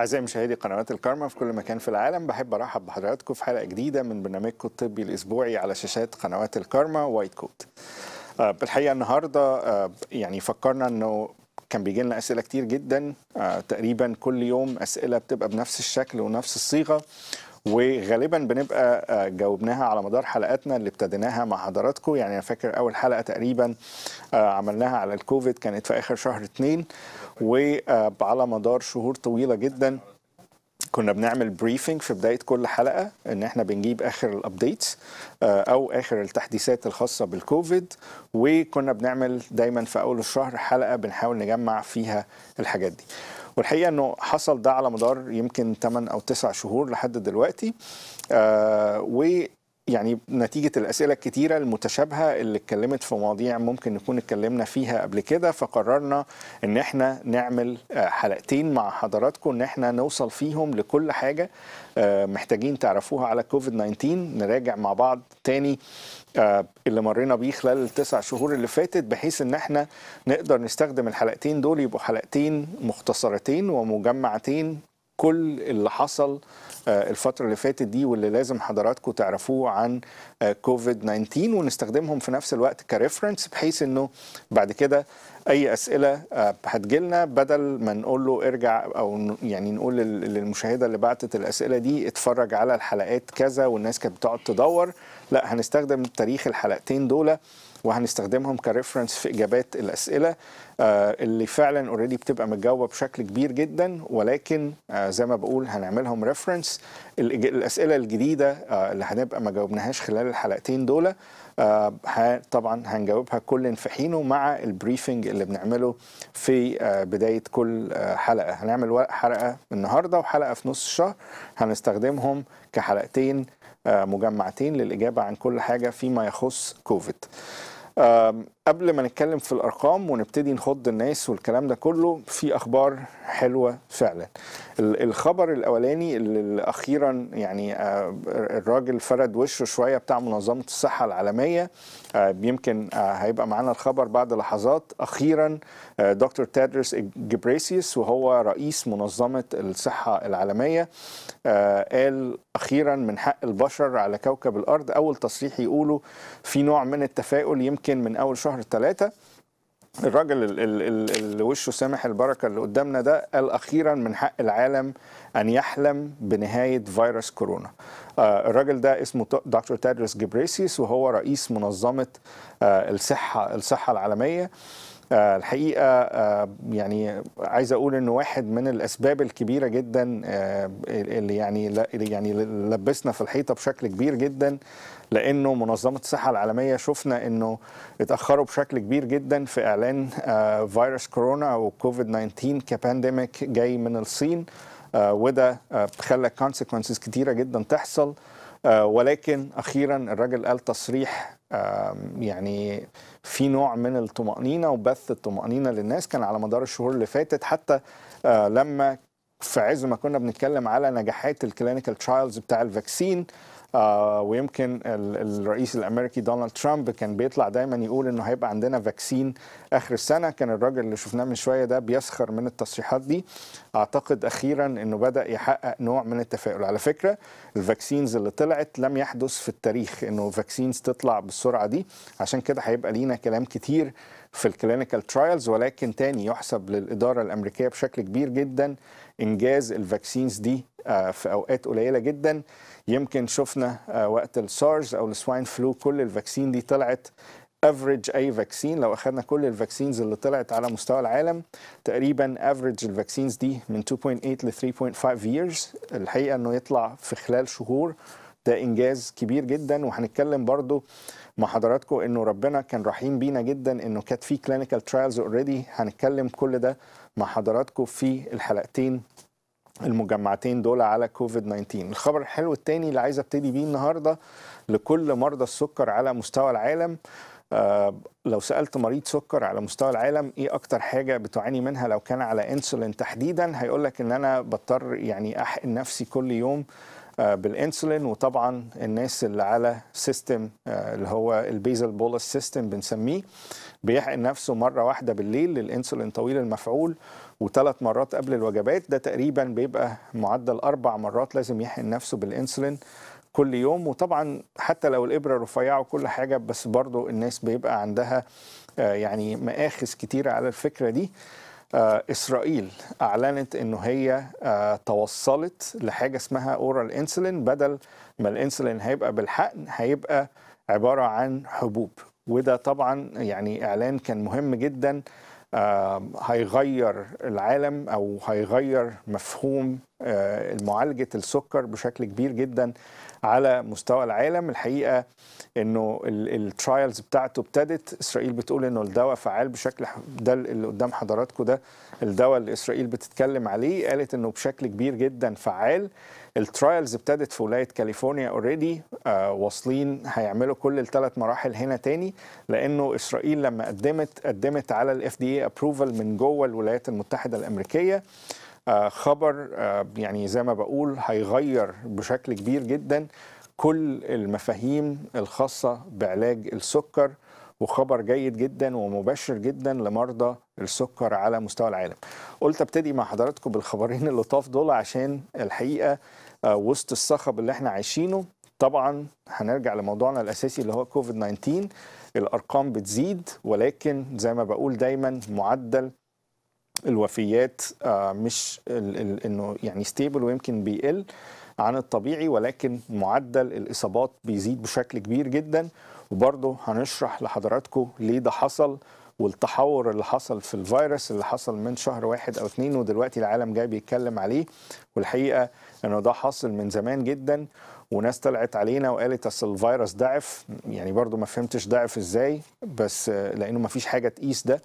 أعزائي مشاهدي قناة الكارما في كل مكان في العالم بحب أرحب بحضراتكم في حلقة جديدة من برنامجكم الطبي الأسبوعي على شاشات قنوات الكارما وايت كوت آه، الحقيقة النهاردة آه، يعني فكرنا أنه كان بيجي لنا أسئلة كتير جدا آه، تقريبا كل يوم أسئلة بتبقى بنفس الشكل ونفس الصيغة وغالبا بنبقى جاوبناها على مدار حلقاتنا اللي ابتديناها مع حضراتكم يعني انا فاكر اول حلقه تقريبا عملناها على الكوفيد كانت في اخر شهر اتنين وعلى مدار شهور طويله جدا كنا بنعمل بريفنج في بدايه كل حلقه ان احنا بنجيب اخر الابديتس آه، او اخر التحديثات الخاصه بالكوفيد وكنا بنعمل دايما في اول الشهر حلقه بنحاول نجمع فيها الحاجات دي والحقيقه انه حصل ده على مدار يمكن 8 او 9 شهور لحد دلوقتي آه يعني نتيجة الأسئلة الكتيرة المتشابهة اللي اتكلمت في مواضيع ممكن نكون اتكلمنا فيها قبل كده فقررنا إن احنا نعمل آه، حلقتين مع حضراتكم إن احنا نوصل فيهم لكل حاجة آه، محتاجين تعرفوها على كوفيد 19 نراجع مع بعض تاني آه، اللي مرينا بيه خلال التسع شهور اللي فاتت بحيث ان احنا نقدر نستخدم الحلقتين دول يبقوا حلقتين مختصرتين ومجمعتين كل اللي حصل آه، الفترة اللي فاتت دي واللي لازم حضراتكم تعرفوه عن كوفيد آه، 19 ونستخدمهم في نفس الوقت كريفرنس بحيث انه بعد كده اي اسئله آه، هتجيلنا بدل ما نقول له ارجع او يعني نقول للمشاهده اللي بعتت الاسئله دي اتفرج على الحلقات كذا والناس كانت بتقعد تدور لا هنستخدم تاريخ الحلقتين دول وهنستخدمهم كريفرنس في اجابات الاسئله آه، اللي فعلا اوريدي بتبقى متجاوبه بشكل كبير جدا ولكن آه، زي ما بقول هنعملهم ريفرنس الاسئله الجديده آه، اللي هنبقى ما جاوبناهاش خلال الحلقتين دول طبعا هنجاوبها كل في حينه مع البريفنج اللي بنعمله في بدايه كل حلقه هنعمل حلقه النهارده وحلقه في نص الشهر هنستخدمهم كحلقتين مجمعتين للاجابه عن كل حاجه فيما يخص كوفيد قبل ما نتكلم في الارقام ونبتدي نخض الناس والكلام ده كله في اخبار حلوه فعلا الخبر الاولاني اللي اخيرا يعني آه، الراجل فرد وشه شويه بتاع منظمه الصحه العالميه آه، يمكن آه، هيبقى معانا الخبر بعد لحظات اخيرا دكتور تادرس جبريسيوس وهو رئيس منظمه الصحه العالميه قال اخيرا من حق البشر على كوكب الارض اول تصريح يقوله في نوع من التفاؤل يمكن من اول شهر واحد ثلاثة الراجل اللي وشه سامح البركه اللي قدامنا ده قال اخيرا من حق العالم ان يحلم بنهايه فيروس كورونا. آه، الراجل ده اسمه دكتور تادرس جبريسيس وهو رئيس منظمه آه، الصحه الصحه العالميه. آه، الحقيقه يعني عايز اقول انه واحد من الاسباب الكبيره جدا اللي يعني يعني لبسنا في الحيطه بشكل كبير جدا لانه منظمه الصحه العالميه شفنا انه اتاخروا بشكل كبير جدا في اعلان آه، فيروس كورونا او كوفيد 19 كبانديميك جاي من الصين آه، وده آه، خلى كونسيكونسز كتيره جدا تحصل ولكن اخيرا الراجل قال تصريح يعني في نوع من الطمانينه وبث الطمانينه للناس كان على مدار الشهور اللي فاتت حتى لما في عز ما كنا بنتكلم على نجاحات الكلينيكال ترايلز بتاع الفاكسين آه، ويمكن الرئيس الامريكي دونالد ترامب كان بيطلع دايما يقول انه هيبقى عندنا فاكسين اخر السنه كان الراجل اللي شفناه من شويه ده بيسخر من التصريحات دي اعتقد اخيرا انه بدا يحقق نوع من التفاؤل على فكره الفاكسينز اللي طلعت لم يحدث في التاريخ انه فاكسينز تطلع بالسرعه دي عشان كده هيبقى لينا كلام كتير في الكلينيكال ترايلز ولكن تاني يحسب للاداره الامريكيه بشكل كبير جدا انجاز الفاكسينز دي آه، في اوقات قليله جدا يمكن شفنا آه، وقت السارز او السواين فلو كل الفاكسين دي طلعت افريج اي فاكسين لو اخذنا كل الفاكسينز اللي طلعت على مستوى العالم تقريبا افريج الفاكسينز دي من 2.8 ل 3.5 ييرز الحقيقه انه يطلع في خلال شهور ده انجاز كبير جدا وهنتكلم برضو مع حضراتكم انه ربنا كان رحيم بينا جدا انه كانت في كلينيكال ترايلز اوريدي هنتكلم كل ده مع حضراتكم في الحلقتين المجمعتين دول على كوفيد 19 الخبر الحلو الثاني اللي عايز ابتدي بيه النهارده لكل مرضى السكر على مستوى العالم آه لو سالت مريض سكر على مستوى العالم ايه اكتر حاجه بتعاني منها لو كان على انسولين تحديدا هيقول لك ان انا بضطر يعني احقن نفسي كل يوم آه، بالانسولين وطبعا الناس اللي على سيستم آه، اللي هو البيزل بولس سيستم بنسميه بيحقن نفسه مره واحده بالليل للانسولين طويل المفعول وثلاث مرات قبل الوجبات ده تقريبا بيبقى معدل اربع مرات لازم يحقن نفسه بالانسولين كل يوم وطبعا حتى لو الابره رفيعه وكل حاجه بس برضو الناس بيبقى عندها آه، يعني مآخذ كتيره على الفكره دي آه، اسرائيل اعلنت انه هي آه، توصلت لحاجه اسمها اورال انسولين بدل ما الانسولين هيبقى بالحقن هيبقى عباره عن حبوب وده طبعا يعني اعلان كان مهم جدا آه، هيغير العالم او هيغير مفهوم معالجه السكر بشكل كبير جدا على مستوى العالم الحقيقه انه الترايلز بتاعته ابتدت اسرائيل بتقول انه الدواء فعال بشكل ده اللي قدام حضراتكم ده الدواء اللي اسرائيل بتتكلم عليه قالت انه بشكل كبير جدا فعال الترايلز ابتدت في ولايه كاليفورنيا اوريدي آه واصلين هيعملوا كل الثلاث مراحل هنا تاني لانه اسرائيل لما قدمت قدمت على الاف دي اي ابروفال من جوه الولايات المتحده الامريكيه آه، خبر آه، يعني زي ما بقول هيغير بشكل كبير جدا كل المفاهيم الخاصة بعلاج السكر وخبر جيد جدا ومبشر جدا لمرضى السكر على مستوى العالم قلت ابتدي مع حضراتكم بالخبرين اللطاف دول عشان الحقيقة آه، وسط الصخب اللي احنا عايشينه طبعا هنرجع لموضوعنا الأساسي اللي هو كوفيد 19 الأرقام بتزيد ولكن زي ما بقول دايما معدل الوفيات آه، مش انه يعني ستيبل ويمكن بيقل عن الطبيعي ولكن معدل الاصابات بيزيد بشكل كبير جدا وبرضه هنشرح لحضراتكم ليه ده حصل والتحور اللي حصل في الفيروس اللي حصل من شهر واحد او اتنين ودلوقتي العالم جاي بيتكلم عليه والحقيقه انه ده حاصل من زمان جدا وناس طلعت علينا وقالت اصل الفيروس ضعف يعني برضه ما فهمتش ضعف ازاي بس لانه ما فيش حاجه تقيس ده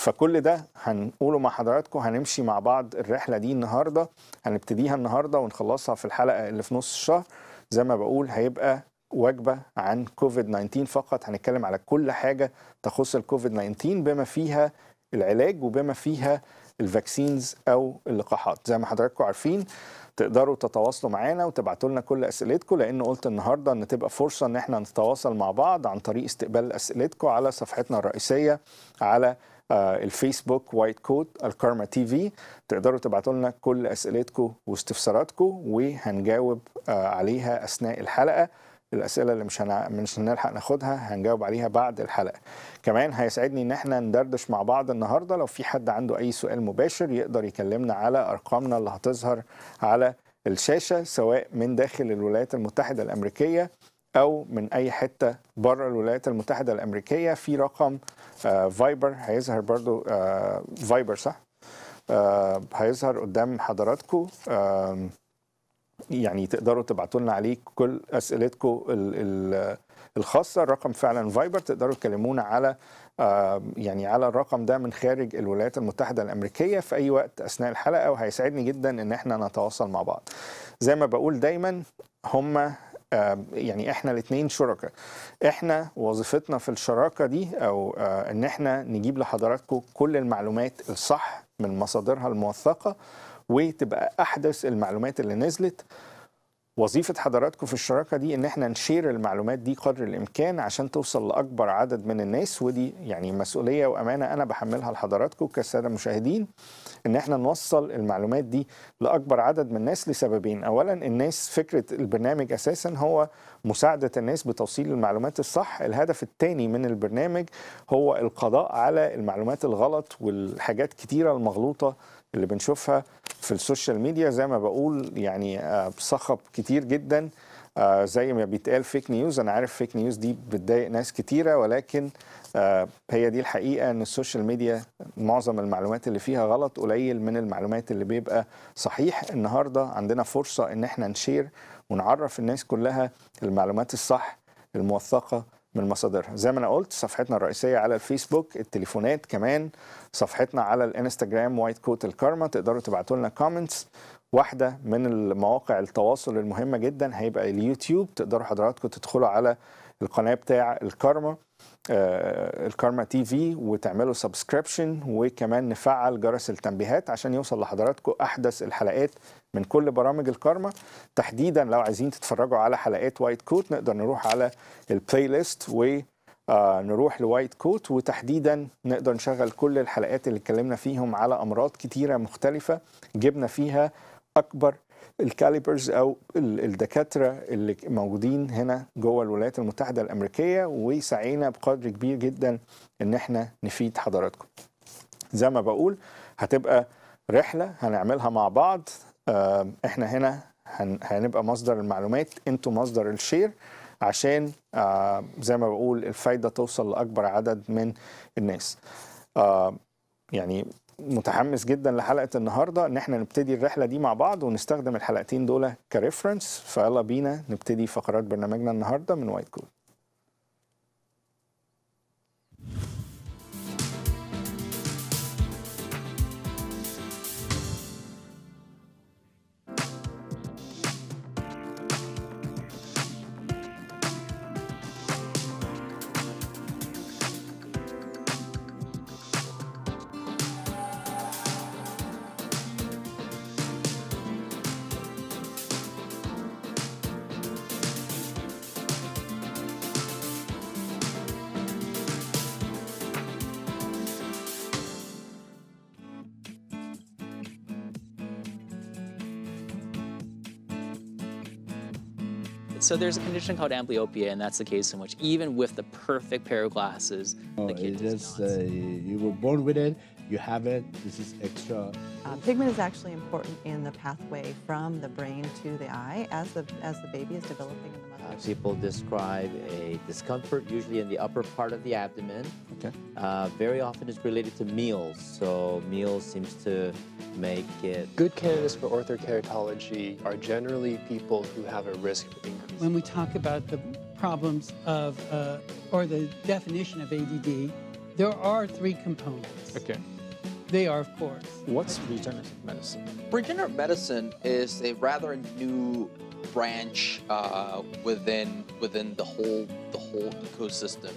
فكل ده هنقوله مع حضراتكم هنمشي مع بعض الرحله دي النهارده هنبتديها النهارده ونخلصها في الحلقه اللي في نص الشهر زي ما بقول هيبقى وجبه عن كوفيد 19 فقط هنتكلم على كل حاجه تخص الكوفيد 19 بما فيها العلاج وبما فيها الفاكسينز او اللقاحات زي ما حضراتكم عارفين تقدروا تتواصلوا معانا وتبعتوا لنا كل اسئلتكم لان قلت النهارده ان تبقى فرصه ان احنا نتواصل مع بعض عن طريق استقبال اسئلتكم على صفحتنا الرئيسيه على آه، الفيسبوك وايت كود الكارما تي في تقدروا تبعتوا لنا كل اسئلتكم واستفساراتكم وهنجاوب آه، عليها اثناء الحلقه الاسئله اللي مش هنع... مش هنلحق ناخدها هنجاوب عليها بعد الحلقه كمان هيسعدني ان احنا ندردش مع بعض النهارده لو في حد عنده اي سؤال مباشر يقدر يكلمنا على ارقامنا اللي هتظهر على الشاشه سواء من داخل الولايات المتحده الامريكيه او من اي حته بره الولايات المتحده الامريكيه في رقم فايبر هيظهر برضو آه، فايبر صح آه، هيظهر قدام حضراتكم آه، يعني تقدروا تبعتوا لنا عليه كل اسئلتكم الخاصه الرقم فعلا فايبر تقدروا تكلمونا على يعني على الرقم ده من خارج الولايات المتحده الامريكيه في اي وقت اثناء الحلقه وهيسعدني جدا ان احنا نتواصل مع بعض زي ما بقول دايما هم يعني احنا الاثنين شركاء احنا وظيفتنا في الشراكه دي او آه، ان احنا نجيب لحضراتكم كل المعلومات الصح من مصادرها الموثقه وتبقى احدث المعلومات اللي نزلت وظيفة حضراتكم في الشراكة دي إن إحنا نشير المعلومات دي قدر الإمكان عشان توصل لأكبر عدد من الناس ودي يعني مسؤولية وأمانة أنا بحملها لحضراتكم كسادة مشاهدين ان احنا نوصل المعلومات دي لاكبر عدد من الناس لسببين اولا الناس فكره البرنامج اساسا هو مساعده الناس بتوصيل المعلومات الصح الهدف الثاني من البرنامج هو القضاء على المعلومات الغلط والحاجات كتيره المغلوطه اللي بنشوفها في السوشيال ميديا زي ما بقول يعني آه، صخب كتير جدا آه، زي ما بيتقال فيك نيوز انا عارف فيك نيوز دي بتضايق ناس كتيره ولكن فهي دي الحقيقه ان السوشيال ميديا معظم المعلومات اللي فيها غلط قليل من المعلومات اللي بيبقى صحيح النهارده عندنا فرصه ان احنا نشير ونعرف الناس كلها المعلومات الصح الموثقه من مصادرها زي ما انا قلت صفحتنا الرئيسيه على الفيسبوك التليفونات كمان صفحتنا على الانستجرام وايت كوت الكارما تقدروا تبعتوا لنا كومنتس واحده من المواقع التواصل المهمه جدا هيبقى اليوتيوب تقدروا حضراتكم تدخلوا على القناه بتاع الكارما آه، الكارما تي في وتعملوا سبسكريبشن وكمان نفعل جرس التنبيهات عشان يوصل لحضراتكم احدث الحلقات من كل برامج الكارما تحديدا لو عايزين تتفرجوا على حلقات وايت كوت نقدر نروح على البلاي ليست و آه، نروح لوايت كوت وتحديدا نقدر نشغل كل الحلقات اللي اتكلمنا فيهم على امراض كتيره مختلفه جبنا فيها اكبر الكاليبرز او الدكاتره اللي موجودين هنا جوه الولايات المتحده الامريكيه وسعينا بقدر كبير جدا ان احنا نفيد حضراتكم. زي ما بقول هتبقى رحله هنعملها مع بعض احنا هنا هنبقى مصدر المعلومات انتوا مصدر الشير عشان زي ما بقول الفايده توصل لاكبر عدد من الناس. يعني متحمس جدا لحلقه النهارده ان احنا نبتدي الرحله دي مع بعض ونستخدم الحلقتين دول كريفرنس فيلا بينا نبتدي فقرات برنامجنا النهارده من وايت كول So there's a condition called amblyopia, and that's the case in which even with the perfect pair of glasses, oh, the kid just, Uh, you were born with it, you have it, this is extra. Uh, pigment is actually important in the pathway from the brain to the eye as the, as the baby is developing in the mother. Uh, people describe a discomfort, usually in the upper part of the abdomen. Okay. Uh, very often it's related to meals, so meals seems to make it... Good candidates for orthokeratology are generally people who have a risk increase. When we talk about the problems of, uh, or the definition of ADD, there are three components. Okay. They are, of course. What's regenerative medicine? Regenerative medicine is a rather new branch uh, within within the whole the whole ecosystem.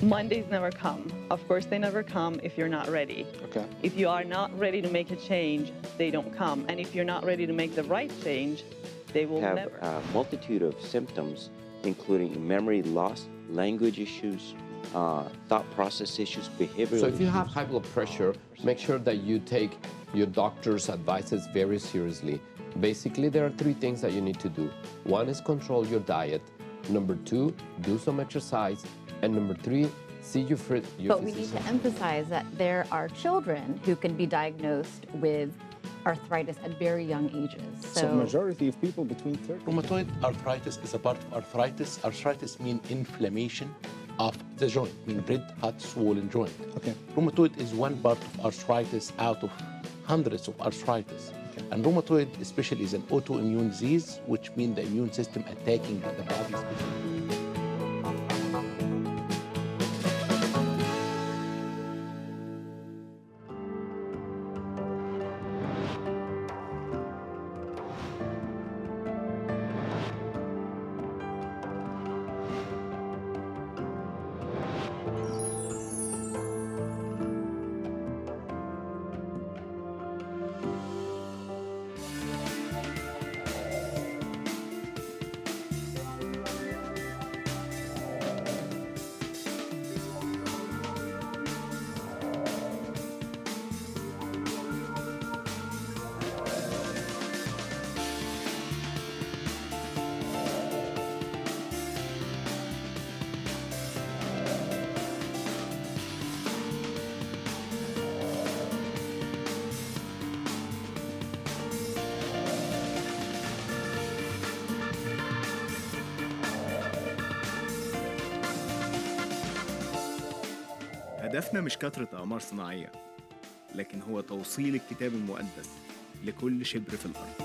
Mondays never come. Of course, they never come if you're not ready. Okay. If you are not ready to make a change, they don't come. And if you're not ready to make the right change, they will have never. a multitude of symptoms, including memory loss, language issues, uh, thought process issues, behavioral. So if you issues. have high blood pressure, make sure that you take your doctor's advices very seriously. Basically, there are three things that you need to do. One is control your diet. Number two, do some exercise. And number three, see your, fr- your But physician. we need to emphasize that there are children who can be diagnosed with arthritis at very young ages. So, so majority of people between 30. Rheumatoid arthritis is a part of arthritis. Arthritis means inflammation of the joint, I mean red hot swollen joint. Okay. Rheumatoid is one part of arthritis out of hundreds of arthritis. Okay. And rheumatoid especially is an autoimmune disease, which means the immune system attacking the body's. مش كثرة أعمار صناعية لكن هو توصيل الكتاب المقدس لكل شبر في الأرض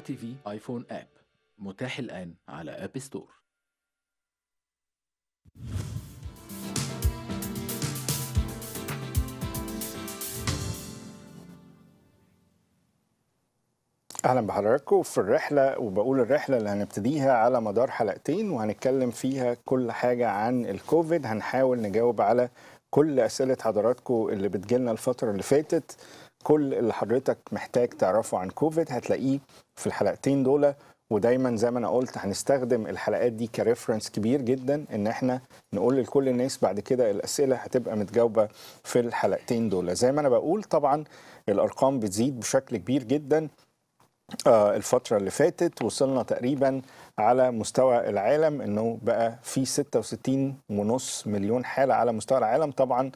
تي في ايفون اب متاح الآن على اب ستور اهلا بحضراتكم في الرحله وبقول الرحله اللي هنبتديها على مدار حلقتين وهنتكلم فيها كل حاجه عن الكوفيد هنحاول نجاوب على كل اسئله حضراتكم اللي بتجيلنا الفتره اللي فاتت كل اللي حضرتك محتاج تعرفه عن كوفيد هتلاقيه في الحلقتين دول ودايما زي ما انا قلت هنستخدم الحلقات دي كريفرنس كبير جدا ان احنا نقول لكل الناس بعد كده الاسئله هتبقى متجاوبه في الحلقتين دول زي ما انا بقول طبعا الارقام بتزيد بشكل كبير جدا آه، الفترة اللي فاتت وصلنا تقريبا على مستوى العالم انه بقى في 66.5 مليون حالة على مستوى العالم طبعا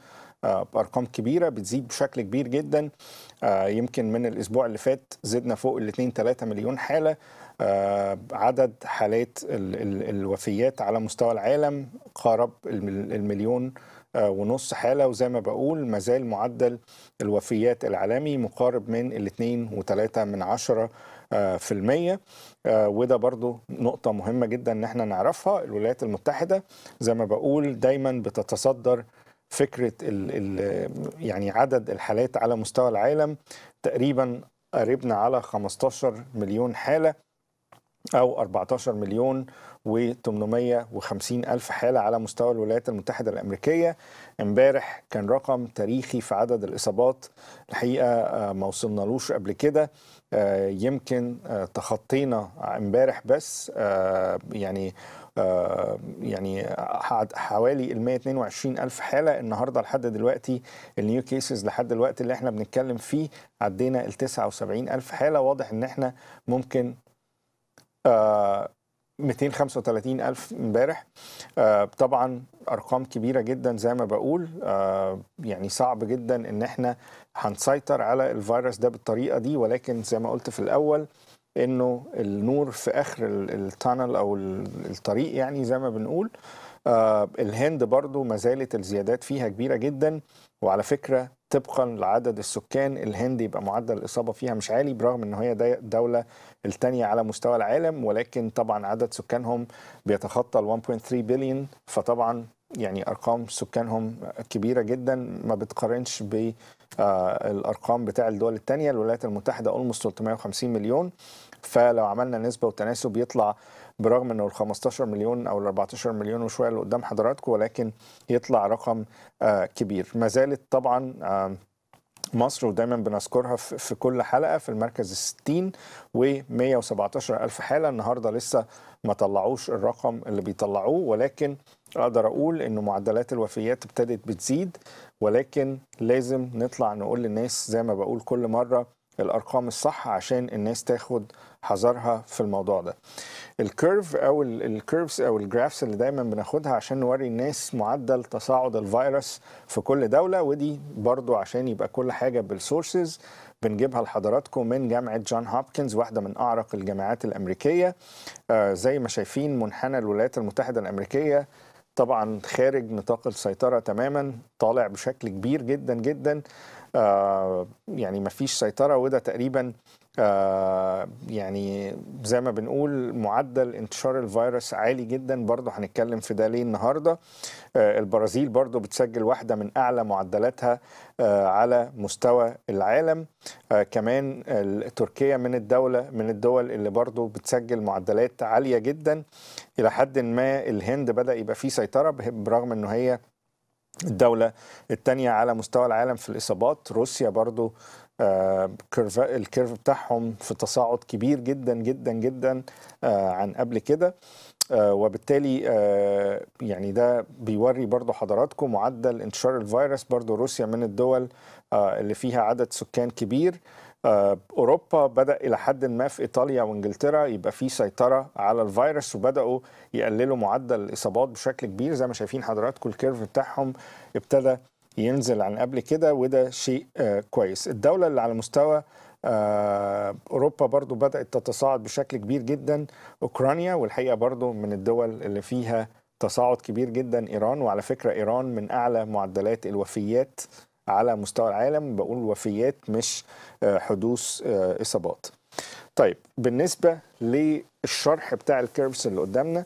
آه، بارقام كبيره بتزيد بشكل كبير جدا آه، يمكن من الاسبوع اللي فات زدنا فوق ال 2 3 مليون حاله آه، عدد حالات الوفيات على مستوى العالم قارب المليون ونص حالة وزي ما بقول مازال معدل الوفيات العالمي مقارب من الاثنين وثلاثة من عشرة في المية وده برضو نقطة مهمة جدا ان احنا نعرفها الولايات المتحدة زي ما بقول دايما بتتصدر فكره ال ال يعني عدد الحالات على مستوى العالم تقريبا قربنا على 15 مليون حاله او 14 مليون و850 الف حاله على مستوى الولايات المتحده الامريكيه امبارح كان رقم تاريخي في عدد الاصابات الحقيقه آه، ما وصلنالوش قبل كده آه، يمكن آه، تخطينا امبارح بس يعني آه، يعني حوالي ال 122 ألف حالة النهاردة لحد دلوقتي النيو كيسز لحد الوقت اللي احنا بنتكلم فيه عدينا ال 79 ألف حالة واضح إن احنا ممكن 235 آه، ألف امبارح آه طبعا أرقام كبيرة جدا زي ما بقول آه يعني صعب جدا إن احنا هنسيطر على الفيروس ده بالطريقة دي ولكن زي ما قلت في الأول انه النور في اخر التانل او الطريق يعني زي ما بنقول آه الهند برضو ما زالت الزيادات فيها كبيرة جدا وعلى فكرة طبقا لعدد السكان الهند يبقى معدل الإصابة فيها مش عالي برغم أن هي الدولة الثانية على مستوى العالم ولكن طبعا عدد سكانهم بيتخطى ال 1.3 بليون فطبعا يعني أرقام سكانهم كبيرة جدا ما بتقارنش بالأرقام آه، بتاع الدول الثانية الولايات المتحدة أولموس 350 مليون فلو عملنا نسبه وتناسب يطلع برغم انه ال 15 مليون او ال 14 مليون وشويه اللي قدام حضراتكم ولكن يطلع رقم آه، كبير ما زالت طبعا آه، مصر ودايما بنذكرها في كل حلقه في المركز ال 60 و 117 الف حاله النهارده لسه ما طلعوش الرقم اللي بيطلعوه ولكن اقدر اقول انه معدلات الوفيات ابتدت بتزيد ولكن لازم نطلع نقول للناس زي ما بقول كل مره الارقام الصح عشان الناس تاخد حذرها في الموضوع ده الكيرف او الكيرفز او الجرافس اللي دايما بناخدها عشان نوري الناس معدل تصاعد الفيروس في كل دوله ودي برضو عشان يبقى كل حاجه بالسورسز بنجيبها لحضراتكم من جامعه جون هوبكنز واحده من اعرق الجامعات الامريكيه آه زي ما شايفين منحنى الولايات المتحده الامريكيه طبعا خارج نطاق السيطره تماما طالع بشكل كبير جدا جدا آه، يعني ما فيش سيطرة وده تقريبا آه، يعني زي ما بنقول معدل انتشار الفيروس عالي جدا برضه هنتكلم في ده ليه النهارده آه، البرازيل برضه بتسجل واحدة من أعلى معدلاتها على مستوى العالم كمان تركيا من الدولة من الدول اللي برضه بتسجل معدلات عالية جدا إلى حد ما الهند بدأ يبقى فيه سيطرة برغم أنه هي الدولة الثانية على مستوى العالم في الإصابات روسيا برضو آه، كيرف الكيرف بتاعهم في تصاعد كبير جدا جدا جدا آه، عن قبل كده آه، وبالتالي يعني ده بيوري برضو حضراتكم معدل انتشار الفيروس برضو روسيا من الدول اللي فيها عدد سكان كبير آه، اوروبا بدا الى حد ما في ايطاليا وانجلترا يبقى في سيطره على الفيروس وبداوا يقللوا معدل الاصابات بشكل كبير زي ما شايفين حضراتكم الكيرف بتاعهم ابتدى ينزل عن قبل كده وده شيء آه، كويس الدوله اللي على مستوى آه، اوروبا برضو بدات تتصاعد بشكل كبير جدا اوكرانيا والحقيقه برضو من الدول اللي فيها تصاعد كبير جدا ايران وعلى فكره ايران من اعلى معدلات الوفيات على مستوى العالم بقول وفيات مش آه، حدوث آه، اصابات طيب بالنسبه للشرح بتاع الكيرفز اللي قدامنا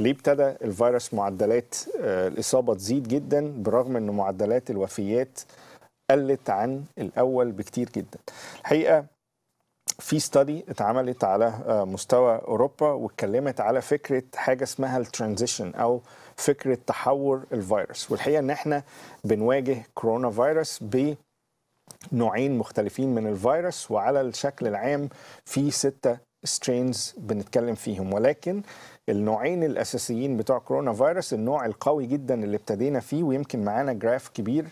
ليه ابتدى الفيروس معدلات آه، الاصابه تزيد جدا برغم ان معدلات الوفيات قلت عن الاول بكتير جدا الحقيقه في ستادي اتعملت على آه، مستوى اوروبا واتكلمت على فكره حاجه اسمها الترانزيشن او فكره تحور الفيروس والحقيقه ان احنا بنواجه كورونا فيروس ب نوعين مختلفين من الفيروس وعلى الشكل العام في ستة سترينز بنتكلم فيهم ولكن النوعين الاساسيين بتوع كورونا فيروس النوع القوي جدا اللي ابتدينا فيه ويمكن معانا جراف كبير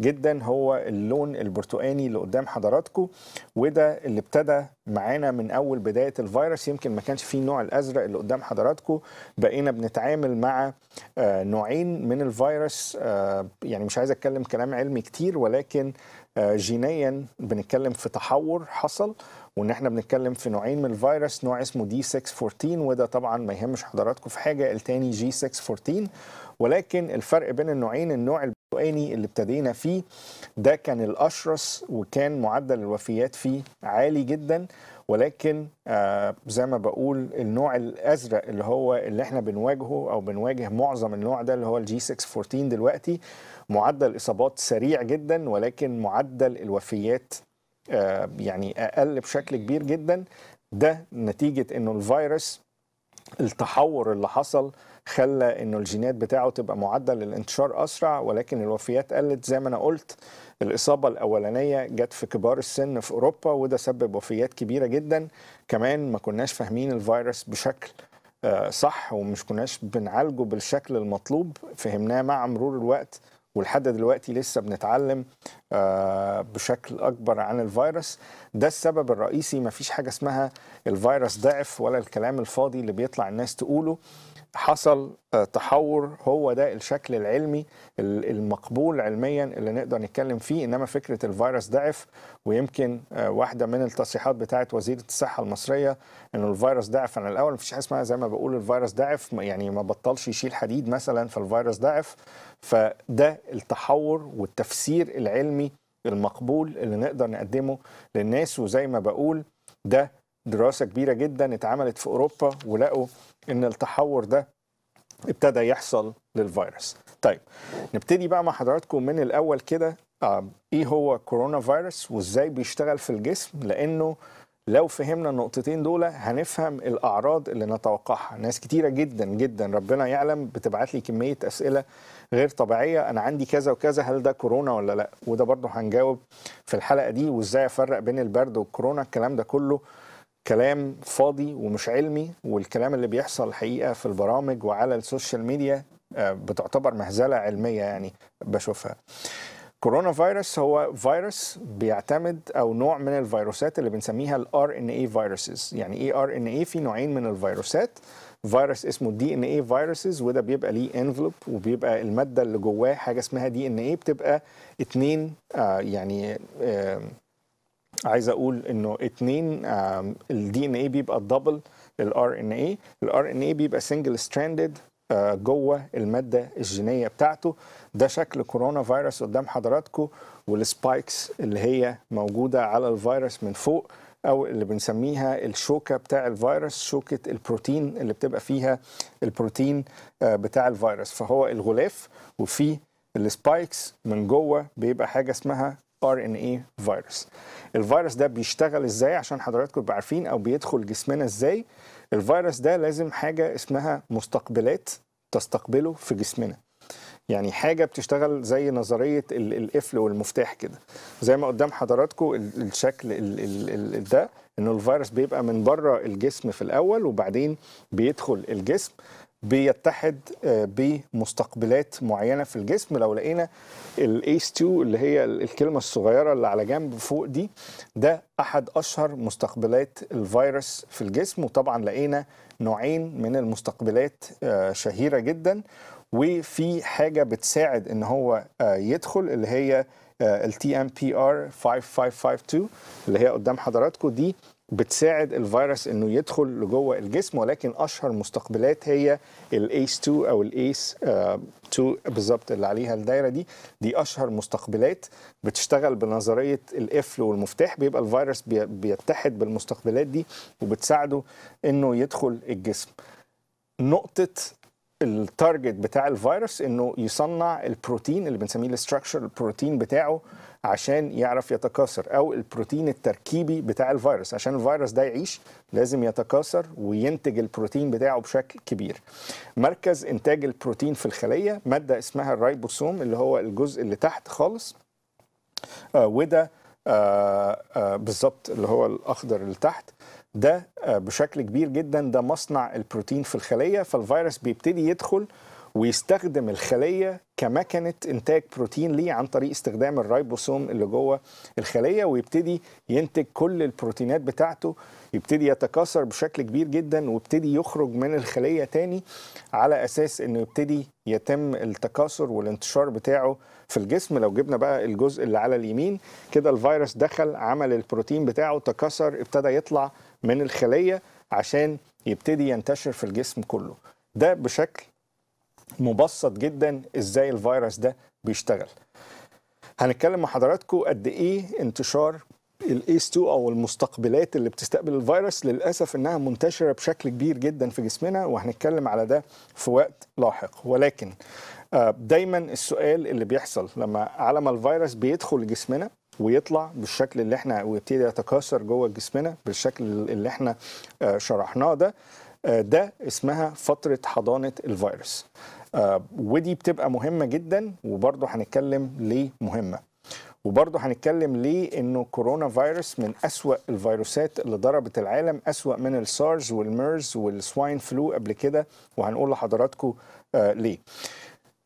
جدا هو اللون البرتقاني اللي قدام حضراتكم وده اللي ابتدى معانا من اول بدايه الفيروس يمكن ما كانش فيه النوع الازرق اللي قدام حضراتكم بقينا بنتعامل مع آه، نوعين من الفيروس آه، يعني مش عايز اتكلم كلام علمي كتير ولكن آه، جينيا بنتكلم في تحور حصل وان احنا بنتكلم في نوعين من الفيروس نوع اسمه دي 614 وده طبعا ما يهمش حضراتكم في حاجه التاني جي 614 ولكن الفرق بين النوعين النوع البرتقاني اللي ابتدينا فيه ده كان الاشرس وكان معدل الوفيات فيه عالي جدا ولكن آه زي ما بقول النوع الازرق اللي هو اللي احنا بنواجهه او بنواجه معظم النوع ده اللي هو الجي 614 دلوقتي معدل اصابات سريع جدا ولكن معدل الوفيات آه، يعني اقل بشكل كبير جدا ده نتيجه انه الفيروس التحور اللي حصل خلى انه الجينات بتاعه تبقى معدل للانتشار اسرع ولكن الوفيات قلت زي ما انا قلت الاصابه الاولانيه جت في كبار السن في اوروبا وده سبب وفيات كبيره جدا كمان ما كناش فاهمين الفيروس بشكل آه، صح ومش كناش بنعالجه بالشكل المطلوب فهمناه مع مرور الوقت ولحد دلوقتي لسه بنتعلم آه، بشكل اكبر عن الفيروس ده السبب الرئيسي مفيش حاجه اسمها الفيروس ضعف ولا الكلام الفاضي اللي بيطلع الناس تقوله حصل آه، تحور هو ده الشكل العلمي المقبول علميا اللي نقدر نتكلم فيه انما فكره الفيروس ضعف ويمكن آه، واحده من التصريحات بتاعه وزيره الصحه المصريه انه الفيروس ضعف عن الاول مفيش حاجه اسمها زي ما بقول الفيروس ضعف يعني ما بطلش يشيل حديد مثلا فالفيروس ضعف فده التحور والتفسير العلمي المقبول اللي نقدر نقدمه للناس وزي ما بقول ده دراسه كبيره جدا اتعملت في اوروبا ولقوا ان التحور ده ابتدى يحصل للفيروس طيب نبتدي بقى مع حضراتكم من الاول كده ايه هو كورونا فيروس وازاي بيشتغل في الجسم لانه لو فهمنا النقطتين دول هنفهم الاعراض اللي نتوقعها ناس كتيره جدا جدا ربنا يعلم بتبعت لي كميه اسئله غير طبيعيه انا عندي كذا وكذا هل ده كورونا ولا لا وده برضه هنجاوب في الحلقه دي وازاي افرق بين البرد والكورونا الكلام ده كله كلام فاضي ومش علمي والكلام اللي بيحصل الحقيقه في البرامج وعلى السوشيال ميديا آه، بتعتبر مهزله علميه يعني بشوفها كورونا فيروس هو فيروس بيعتمد او نوع من الفيروسات اللي بنسميها الار ان اي فيروسز يعني ايه ار ان اي في نوعين من الفيروسات فيروس اسمه دي ان اي فيروسز وده بيبقى ليه انفلوب وبيبقى الماده اللي جواه حاجه اسمها دي ان اي بتبقى اتنين آه، يعني عايز اقول انه اتنين الدي ان اي بيبقى الدبل الار ان اي الار ان اي بيبقى سنجل ستراندد آه، جوه الماده الجينيه بتاعته ده شكل كورونا فيروس قدام حضراتكم والسبايكس اللي هي موجوده على الفيروس من فوق او اللي بنسميها الشوكه بتاع الفيروس شوكه البروتين اللي بتبقى فيها البروتين آه، بتاع الفيروس فهو الغلاف وفي السبايكس من جوه بيبقى حاجه اسمها ار ان اي فيروس الفيروس ده بيشتغل ازاي عشان حضراتكم تبقوا عارفين او بيدخل جسمنا ازاي الفيروس ده لازم حاجه اسمها مستقبلات تستقبله في جسمنا يعني حاجة بتشتغل زي نظرية القفل والمفتاح كده زي ما قدام حضراتكم الشكل ده انه الفيروس بيبقى من بره الجسم في الاول وبعدين بيدخل الجسم بيتحد آه، بمستقبلات معينه في الجسم لو لقينا الايس 2 e اللي هي الكلمه الصغيره اللي على جنب فوق دي ده احد اشهر مستقبلات الفيروس في الجسم وطبعا لقينا نوعين من المستقبلات آه، شهيره جدا وفي حاجه بتساعد ان هو آه، يدخل اللي هي التي ام بي ار 5552 اللي هي قدام حضراتكم دي بتساعد الفيروس انه يدخل لجوه الجسم ولكن اشهر مستقبلات هي الايس 2 او الايس آه، 2 بالظبط اللي عليها الدايره دي دي اشهر مستقبلات بتشتغل بنظريه القفل والمفتاح بيبقى الفيروس بيتحد بالمستقبلات دي وبتساعده انه يدخل الجسم نقطه التارجت بتاع الفيروس انه يصنع البروتين اللي بنسميه الاستراكشر البروتين بتاعه عشان يعرف يتكاثر او البروتين التركيبي بتاع الفيروس عشان الفيروس ده يعيش لازم يتكاثر وينتج البروتين بتاعه بشكل كبير مركز انتاج البروتين في الخليه ماده اسمها الرايبوسوم اللي هو الجزء اللي تحت خالص آه وده آه آه بالظبط اللي هو الاخضر اللي تحت ده آه، بشكل كبير جدا ده مصنع البروتين في الخليه فالفيروس بيبتدي يدخل ويستخدم الخليه كمكنه انتاج بروتين ليه عن طريق استخدام الرايبوسوم اللي جوه الخليه ويبتدي ينتج كل البروتينات بتاعته يبتدي يتكاثر بشكل كبير جدا ويبتدي يخرج من الخليه تاني على اساس انه يبتدي يتم التكاثر والانتشار بتاعه في الجسم لو جبنا بقى الجزء اللي على اليمين كده الفيروس دخل عمل البروتين بتاعه تكاثر ابتدى يطلع من الخليه عشان يبتدي ينتشر في الجسم كله ده بشكل مبسط جدا ازاي الفيروس ده بيشتغل هنتكلم مع حضراتكم قد ايه انتشار الايس 2 او المستقبلات اللي بتستقبل الفيروس للاسف انها منتشره بشكل كبير جدا في جسمنا وهنتكلم على ده في وقت لاحق ولكن آه، دايما السؤال اللي بيحصل لما علم الفيروس بيدخل جسمنا ويطلع بالشكل اللي احنا ويبتدي يتكاثر جوه جسمنا بالشكل اللي احنا آه، شرحناه ده آه، ده اسمها فتره حضانه الفيروس آه، ودي بتبقى مهمه جدا وبرضه هنتكلم ليه مهمه وبرضه هنتكلم ليه انه كورونا فيروس من اسوا الفيروسات اللي ضربت العالم اسوا من السارز والميرز والسواين فلو قبل كده وهنقول لحضراتكم آه، ليه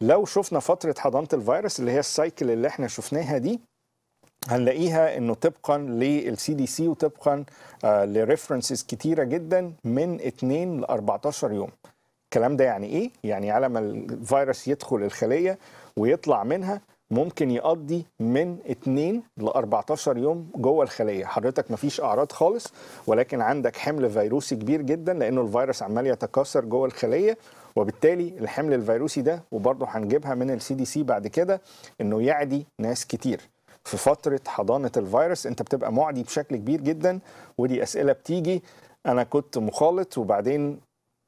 لو شفنا فتره حضانه الفيروس اللي هي السايكل اللي احنا شفناها دي هنلاقيها انه طبقا للسي دي سي وطبقا آه، لريفرنسز كتيره جدا من 2 ل 14 يوم الكلام ده يعني ايه؟ يعني على ما الفيروس يدخل الخليه ويطلع منها ممكن يقضي من 2 ل 14 يوم جوه الخليه، حضرتك مفيش اعراض خالص ولكن عندك حمل فيروسي كبير جدا لانه الفيروس عمال يتكاثر جوه الخليه وبالتالي الحمل الفيروسي ده وبرضه هنجيبها من السي دي سي بعد كده انه يعدي ناس كتير. في فتره حضانه الفيروس انت بتبقى معدي بشكل كبير جدا ودي اسئله بتيجي انا كنت مخالط وبعدين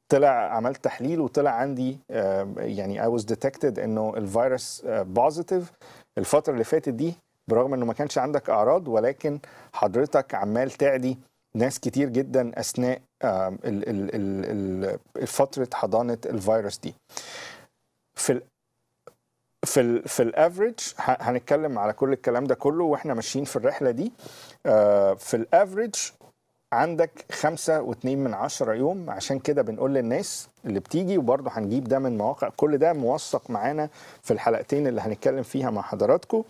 طلع عملت تحليل وطلع عندي آه، يعني اي واز ديتكتد انه الفيروس بوزيتيف آه، الفتره اللي فاتت دي برغم انه ما كانش عندك اعراض ولكن حضرتك عمال تعدي ناس كتير جدا اثناء فتره حضانه الفيروس دي في الـ في الـ في الافريج هنتكلم على كل الكلام ده كله واحنا ماشيين في الرحله دي آه، في الافريج عندك خمسة واتنين من عشرة يوم عشان كده بنقول للناس اللي بتيجي وبرضه هنجيب ده من مواقع كل ده موثق معانا في الحلقتين اللي هنتكلم فيها مع حضراتكم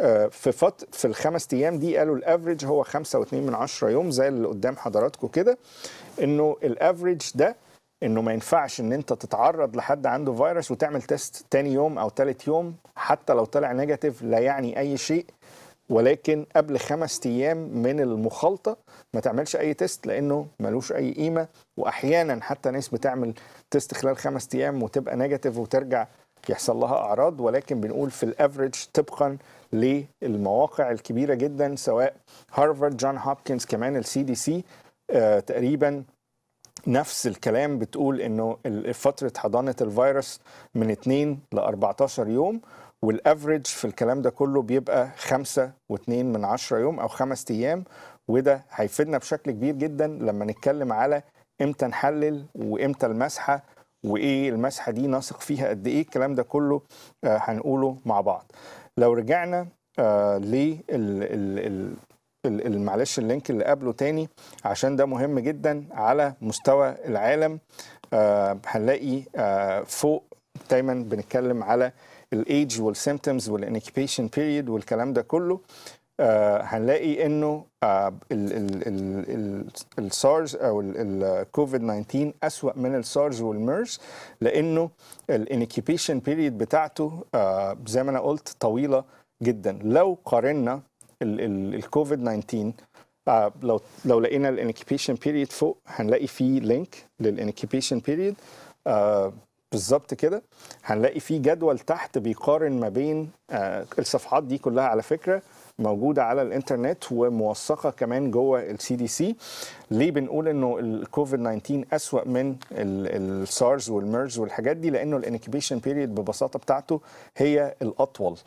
آه، في فت في الخمس ايام دي قالوا الافريج هو خمسة واتنين من عشرة يوم زي اللي قدام حضراتكم كده انه الافريج ده انه ما ينفعش ان انت تتعرض لحد عنده فيروس وتعمل تيست تاني يوم او تالت يوم حتى لو طلع نيجاتيف لا يعني اي شيء ولكن قبل خمس ايام من المخالطه ما تعملش اي تيست لانه ملوش اي قيمه واحيانا حتى ناس بتعمل تيست خلال خمس ايام وتبقى نيجاتيف وترجع يحصل لها اعراض ولكن بنقول في الافريج طبقا للمواقع الكبيره جدا سواء هارفارد جون هوبكنز كمان السي دي سي تقريبا نفس الكلام بتقول انه فتره حضانه الفيروس من 2 ل 14 يوم والافريج في الكلام ده كله بيبقى خمسة واتنين من عشرة يوم أو خمس أيام وده هيفيدنا بشكل كبير جدا لما نتكلم على امتى نحلل وامتى المسحة وايه المسحة دي نثق فيها قد ايه الكلام ده كله آه، هنقوله مع بعض لو رجعنا الـ آه، الـ معلش اللينك اللي قبله تاني عشان ده مهم جدا على مستوى العالم آه، هنلاقي فوق دايما بنتكلم على الايدج والسيمتومز والانكبيشن بيريد والكلام ده كله آه هنلاقي انه آه السارز او الكوفيد 19 اسوا من السارز والميرز لانه الانكيبيشن بيريد بتاعته آه زي ما انا قلت طويله جدا لو قارنا الكوفيد 19 آه، لو لو لقينا الانكيبيشن بيريد فوق هنلاقي فيه لينك للانكيبيشن بيريد بالظبط كده هنلاقي في جدول تحت بيقارن ما بين آه، الصفحات دي كلها على فكره موجوده على الانترنت وموثقه كمان جوه السي دي سي ليه بنقول انه الكوفيد 19 اسوا من السارز والميرز والحاجات دي لانه الانكيبيشن بيريد ببساطه بتاعته هي الاطول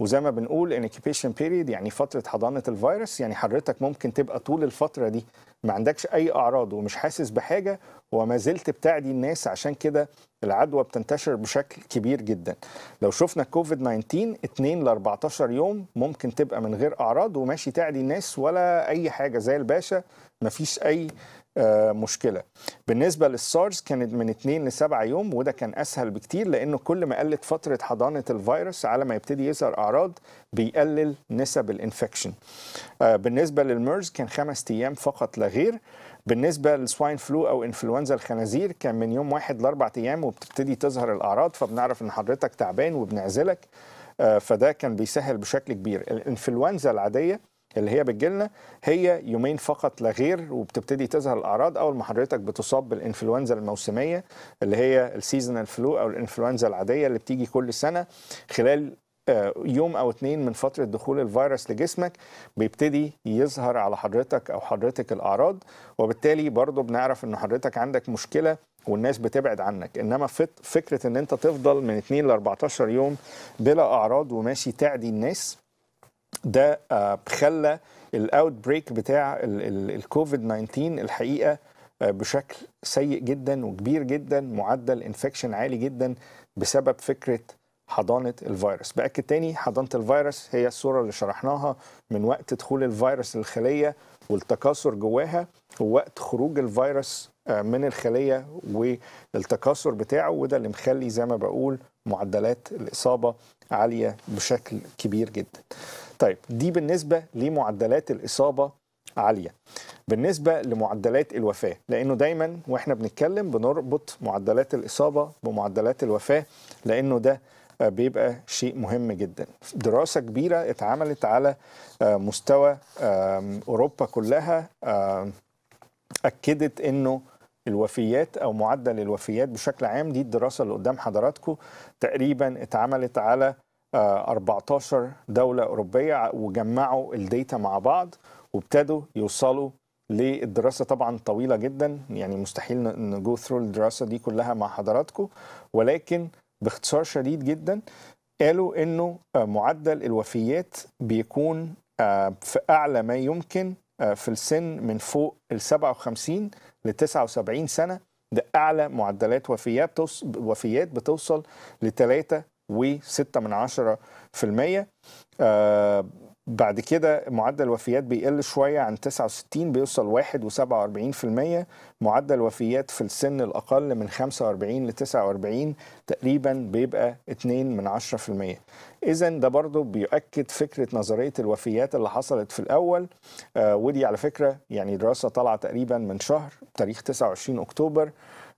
وزي ما بنقول انكيبيشن بيريد يعني فتره حضانه الفيروس يعني حضرتك ممكن تبقى طول الفتره دي ما عندكش اي اعراض ومش حاسس بحاجه وما زلت بتعدي الناس عشان كده العدوى بتنتشر بشكل كبير جدا لو شفنا كوفيد 19 2 ل 14 يوم ممكن تبقى من غير اعراض وماشي تعدي الناس ولا اي حاجه زي الباشا مفيش اي آه، مشكله بالنسبه للسارس كانت من 2 ل 7 يوم وده كان اسهل بكتير لانه كل ما قلت فتره حضانه الفيروس على ما يبتدي يظهر اعراض بيقلل نسب الانفكشن آه، بالنسبه للميرز كان خمس ايام فقط لا غير بالنسبه للسواين فلو او انفلونزا الخنازير كان من يوم واحد لاربع ايام وبتبتدي تظهر الاعراض فبنعرف ان حضرتك تعبان وبنعزلك آه، فده كان بيسهل بشكل كبير الانفلونزا العاديه اللي هي بتجيلنا هي يومين فقط لا غير وبتبتدي تظهر الاعراض اول ما حضرتك بتصاب بالانفلونزا الموسميه اللي هي السيزونال فلو او الانفلونزا العاديه اللي بتيجي كل سنه خلال آه، يوم او اتنين من فتره دخول الفيروس لجسمك بيبتدي يظهر على حضرتك او حضرتك الاعراض وبالتالي برضه بنعرف ان حضرتك عندك مشكله والناس بتبعد عنك انما فكره ان انت تفضل من 2 ل 14 يوم بلا اعراض وماشي تعدي الناس ده آه، خلى الاوت بريك بتاع الكوفيد 19 الحقيقه آه، بشكل سيء جدا وكبير جدا معدل انفكشن عالي جدا بسبب فكره حضانه الفيروس باكد تاني حضانه الفيروس هي الصوره اللي شرحناها من وقت دخول الفيروس للخليه والتكاثر جواها ووقت خروج الفيروس آه، من الخليه والتكاثر بتاعه وده اللي مخلي زي ما بقول معدلات الاصابه عالية بشكل كبير جدا طيب دي بالنسبة لمعدلات الإصابة عالية بالنسبة لمعدلات الوفاة لأنه دايما وإحنا بنتكلم بنربط معدلات الإصابة بمعدلات الوفاة لأنه ده بيبقى شيء مهم جدا دراسة كبيرة اتعملت على آه، مستوى أوروبا كلها أكدت أنه الوفيات او معدل الوفيات بشكل عام دي الدراسه اللي قدام حضراتكم تقريبا اتعملت على 14 آه، دوله اوروبيه وجمعوا الداتا مع بعض وابتدوا يوصلوا للدراسه طبعا طويله جدا يعني مستحيل نجو ثرو الدراسه دي كلها مع حضراتكم ولكن باختصار شديد جدا قالوا انه آه، معدل الوفيات بيكون آه، في اعلى ما يمكن في السن من فوق ال 57 ل 79 سنه ده اعلى معدلات وفيات وفيات بتوصل ل 3.6% آه بعد كده معدل الوفيات بيقل شوية عن 69 بيوصل 1.47% معدل الوفيات في السن الأقل من 45 ل 49 تقريبا بيبقى 2 من 10% إذا ده برضو بيؤكد فكرة نظرية الوفيات اللي حصلت في الأول آه ودي على فكرة يعني دراسة طالعة تقريبا من شهر تاريخ 29 أكتوبر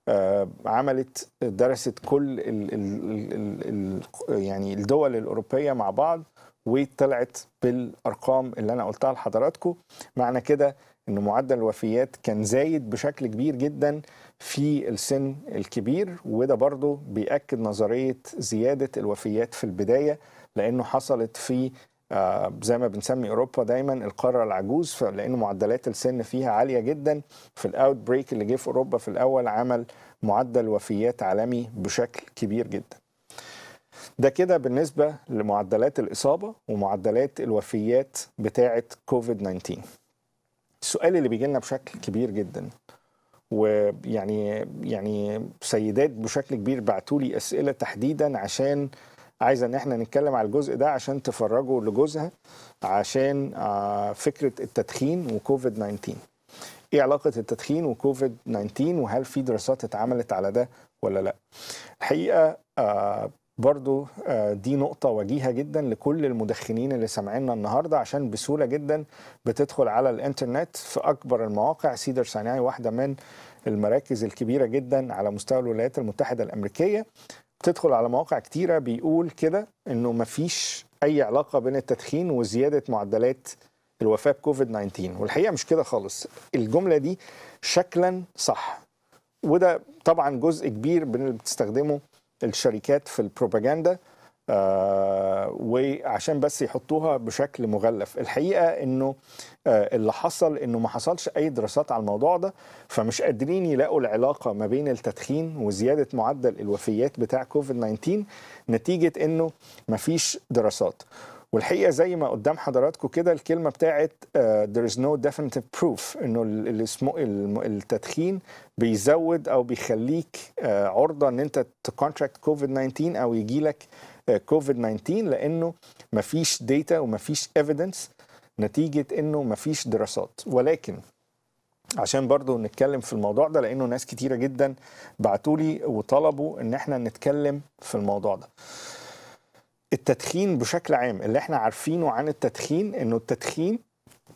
آه، عملت درست كل الـ الـ الـ الـ يعني الدول الأوروبية مع بعض وطلعت بالارقام اللي انا قلتها لحضراتكم معنى كده ان معدل الوفيات كان زايد بشكل كبير جدا في السن الكبير وده برضو بيأكد نظرية زيادة الوفيات في البداية لأنه حصلت في آه، زي ما بنسمي أوروبا دايما القارة العجوز لأن معدلات السن فيها عالية جدا في الأوت بريك اللي جه في أوروبا في الأول عمل معدل وفيات عالمي بشكل كبير جدا ده كده بالنسبه لمعدلات الاصابه ومعدلات الوفيات بتاعه كوفيد 19 السؤال اللي بيجي لنا بشكل كبير جدا ويعني يعني سيدات بشكل كبير بعتوا لي اسئله تحديدا عشان عايزه ان احنا نتكلم على الجزء ده عشان تفرجوا لجوزها عشان آه، فكره التدخين وكوفيد 19 ايه علاقه التدخين وكوفيد 19 وهل في دراسات اتعملت على ده ولا لا الحقيقه آه، برضو آه، دي نقطة وجيهة جدا لكل المدخنين اللي سامعينا النهاردة عشان بسهولة جدا بتدخل على الانترنت في أكبر المواقع سيدر صناعي واحدة من المراكز الكبيرة جدا على مستوى الولايات المتحدة الأمريكية بتدخل على مواقع كتيرة بيقول كده إنه مفيش أي علاقة بين التدخين وزيادة معدلات الوفاة بكوفيد 19 والحقيقة مش كده خالص الجملة دي شكلا صح وده طبعا جزء كبير من اللي بتستخدمه الشركات في البروباجندا آه وعشان بس يحطوها بشكل مغلف الحقيقه انه آه اللي حصل انه ما حصلش اي دراسات على الموضوع ده فمش قادرين يلاقوا العلاقه ما بين التدخين وزياده معدل الوفيات بتاع كوفيد 19 نتيجه انه ما فيش دراسات والحقيقه زي ما قدام حضراتكم كده الكلمه بتاعت آه، there is no definitive proof انه اللي اسمه التدخين بيزود او بيخليك آه، عرضه ان انت تكونتراكت كوفيد 19 او يجي لك كوفيد آه، 19 لانه مفيش داتا ومفيش ايفيدنس نتيجه انه مفيش دراسات ولكن عشان برضو نتكلم في الموضوع ده لانه ناس كتيره جدا بعتولي وطلبوا ان احنا نتكلم في الموضوع ده التدخين بشكل عام اللي احنا عارفينه عن التدخين انه التدخين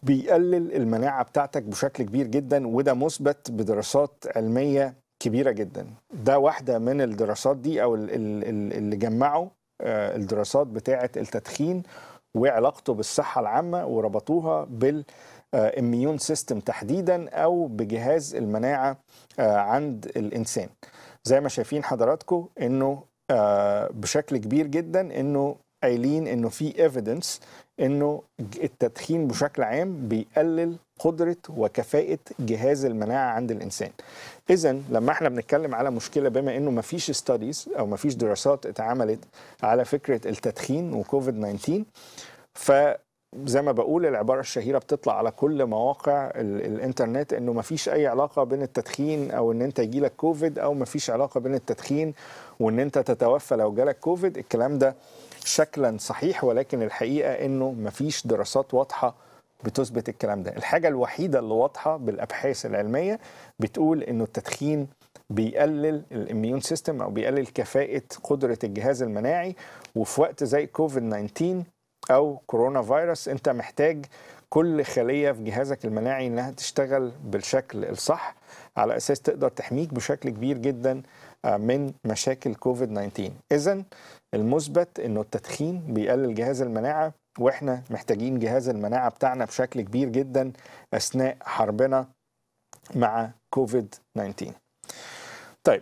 بيقلل المناعه بتاعتك بشكل كبير جدا وده مثبت بدراسات علميه كبيره جدا ده واحده من الدراسات دي او اللي جمعوا آه، الدراسات بتاعه التدخين وعلاقته بالصحه العامه وربطوها بال اميون آه، سيستم تحديدا او بجهاز المناعه آه، عند الانسان زي ما شايفين حضراتكم انه آه، بشكل كبير جدا انه قايلين انه في ايفيدنس انه التدخين بشكل عام بيقلل قدره وكفاءه جهاز المناعه عند الانسان. اذا لما احنا بنتكلم على مشكله بما انه ما فيش ستاديز او ما فيش دراسات اتعملت على فكره التدخين وكوفيد 19 ف زي ما بقول العبارة الشهيرة بتطلع على كل مواقع الانترنت انه مفيش اي علاقة بين التدخين او ان انت يجيلك كوفيد او مفيش علاقة بين التدخين وان انت تتوفى لو جالك كوفيد الكلام ده شكلا صحيح ولكن الحقيقه انه مفيش دراسات واضحه بتثبت الكلام ده الحاجه الوحيده اللي واضحه بالابحاث العلميه بتقول انه التدخين بيقلل الاميون سيستم او بيقلل كفاءه قدره الجهاز المناعي وفي وقت زي كوفيد 19 او كورونا فيروس انت محتاج كل خليه في جهازك المناعي انها تشتغل بالشكل الصح على اساس تقدر تحميك بشكل كبير جدا آه، من مشاكل كوفيد 19 اذا المثبت انه التدخين بيقلل جهاز المناعه واحنا محتاجين جهاز المناعه بتاعنا بشكل كبير جدا اثناء حربنا مع كوفيد 19 طيب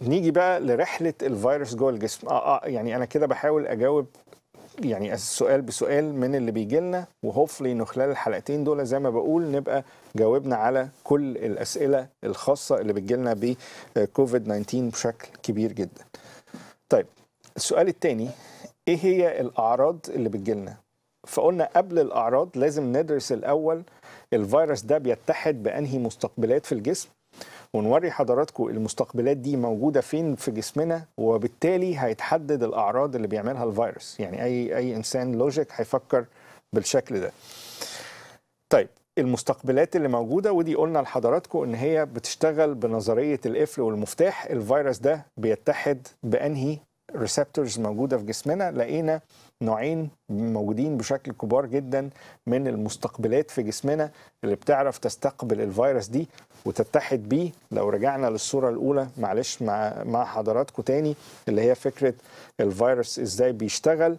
نيجي بقى لرحله الفيروس جوه الجسم آه, اه يعني انا كده بحاول اجاوب يعني السؤال بسؤال من اللي بيجي لنا وهوفلي انه خلال الحلقتين دول زي ما بقول نبقى جاوبنا على كل الاسئله الخاصه اللي بتجي لنا بكوفيد 19 بشكل كبير جدا. طيب السؤال الثاني ايه هي الاعراض اللي بتجي لنا؟ فقلنا قبل الاعراض لازم ندرس الاول الفيروس ده بيتحد بانهي مستقبلات في الجسم ونوري حضراتكم المستقبلات دي موجوده فين في جسمنا وبالتالي هيتحدد الاعراض اللي بيعملها الفيروس يعني اي اي انسان لوجيك هيفكر بالشكل ده طيب المستقبلات اللي موجوده ودي قلنا لحضراتكم ان هي بتشتغل بنظريه القفل والمفتاح الفيروس ده بيتحد بانهي ريسبتورز موجوده في جسمنا لقينا نوعين موجودين بشكل كبار جدا من المستقبلات في جسمنا اللي بتعرف تستقبل الفيروس دي وتتحد بيه لو رجعنا للصوره الاولى معلش مع مع حضراتكم تاني اللي هي فكره الفيروس ازاي بيشتغل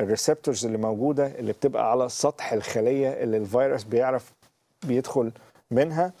الريسبتورز اللي موجوده اللي بتبقى على سطح الخليه اللي الفيروس بيعرف بيدخل منها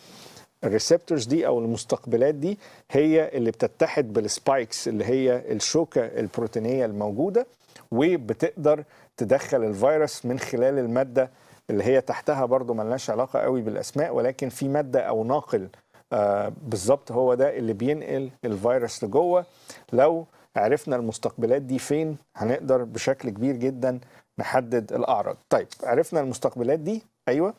الريسبتورز دي او المستقبلات دي هي اللي بتتحد بالسبايكس اللي هي الشوكه البروتينيه الموجوده وبتقدر تدخل الفيروس من خلال الماده اللي هي تحتها برضو ملناش علاقه قوي بالاسماء ولكن في ماده او ناقل آه بالظبط هو ده اللي بينقل الفيروس لجوه لو عرفنا المستقبلات دي فين هنقدر بشكل كبير جدا نحدد الاعراض طيب عرفنا المستقبلات دي ايوه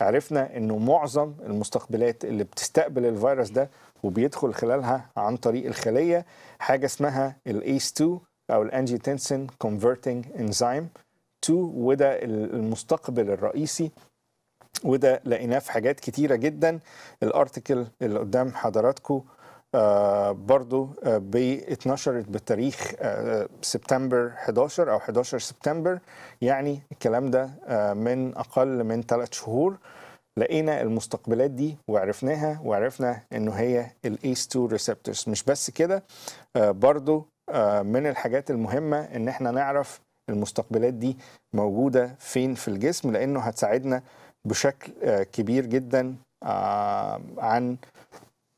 عرفنا انه معظم المستقبلات اللي بتستقبل الفيروس ده وبيدخل خلالها عن طريق الخليه حاجه اسمها الايس 2 او الانجيوتنسين كونفرتنج انزيم 2 وده المستقبل الرئيسي وده لقيناه في حاجات كتيره جدا الارتكل اللي قدام حضراتكم آه برضو آه اتنشرت بتاريخ آه سبتمبر 11 او 11 سبتمبر يعني الكلام ده آه من اقل من ثلاث شهور لقينا المستقبلات دي وعرفناها وعرفنا انه هي الايس 2 ريسبتورز مش بس كده آه برضو آه، من الحاجات المهمه ان احنا نعرف المستقبلات دي موجوده فين في الجسم لانه هتساعدنا بشكل آه، كبير جدا آه، عن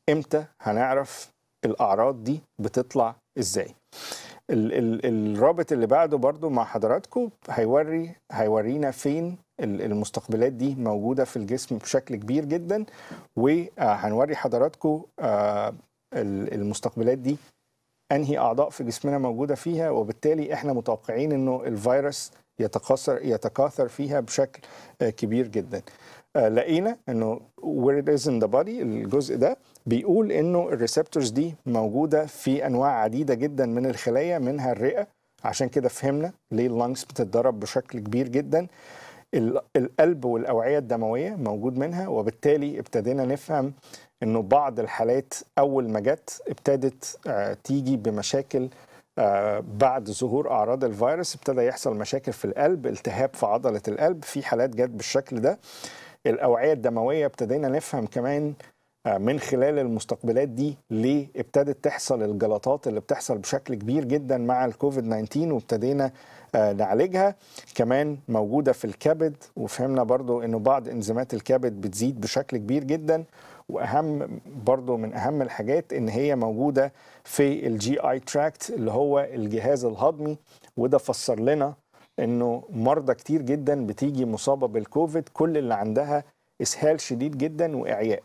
امتى هنعرف الاعراض دي بتطلع ازاي الرابط اللي بعده برضو مع حضراتكم هيوري هيورينا فين المستقبلات دي موجودة في الجسم بشكل كبير جدا وهنوري حضراتكم المستقبلات دي انهي اعضاء في جسمنا موجوده فيها وبالتالي احنا متوقعين انه الفيروس يتكاثر يتكاثر فيها بشكل آه، كبير جدا آه، لقينا انه where it is in the body الجزء ده بيقول انه الريسبتورز دي موجوده في انواع عديده جدا من الخلايا منها الرئه عشان كده فهمنا ليه اللانجز بتتضرب بشكل كبير جدا القلب والاوعيه الدمويه موجود منها وبالتالي ابتدينا نفهم انه بعض الحالات اول ما جت ابتدت آه، تيجي بمشاكل آه، بعد ظهور اعراض الفيروس ابتدى يحصل مشاكل في القلب التهاب في عضله القلب في حالات جت بالشكل ده الاوعيه الدمويه ابتدينا نفهم كمان آه، من خلال المستقبلات دي ليه ابتدت تحصل الجلطات اللي بتحصل بشكل كبير جدا مع الكوفيد 19 وابتدينا آه، نعالجها كمان موجودة في الكبد وفهمنا برضو أنه بعض إنزيمات الكبد بتزيد بشكل كبير جدا واهم برضو من اهم الحاجات ان هي موجوده في الجي اي تراكت اللي هو الجهاز الهضمي وده فسر لنا انه مرضى كتير جدا بتيجي مصابه بالكوفيد كل اللي عندها اسهال شديد جدا واعياء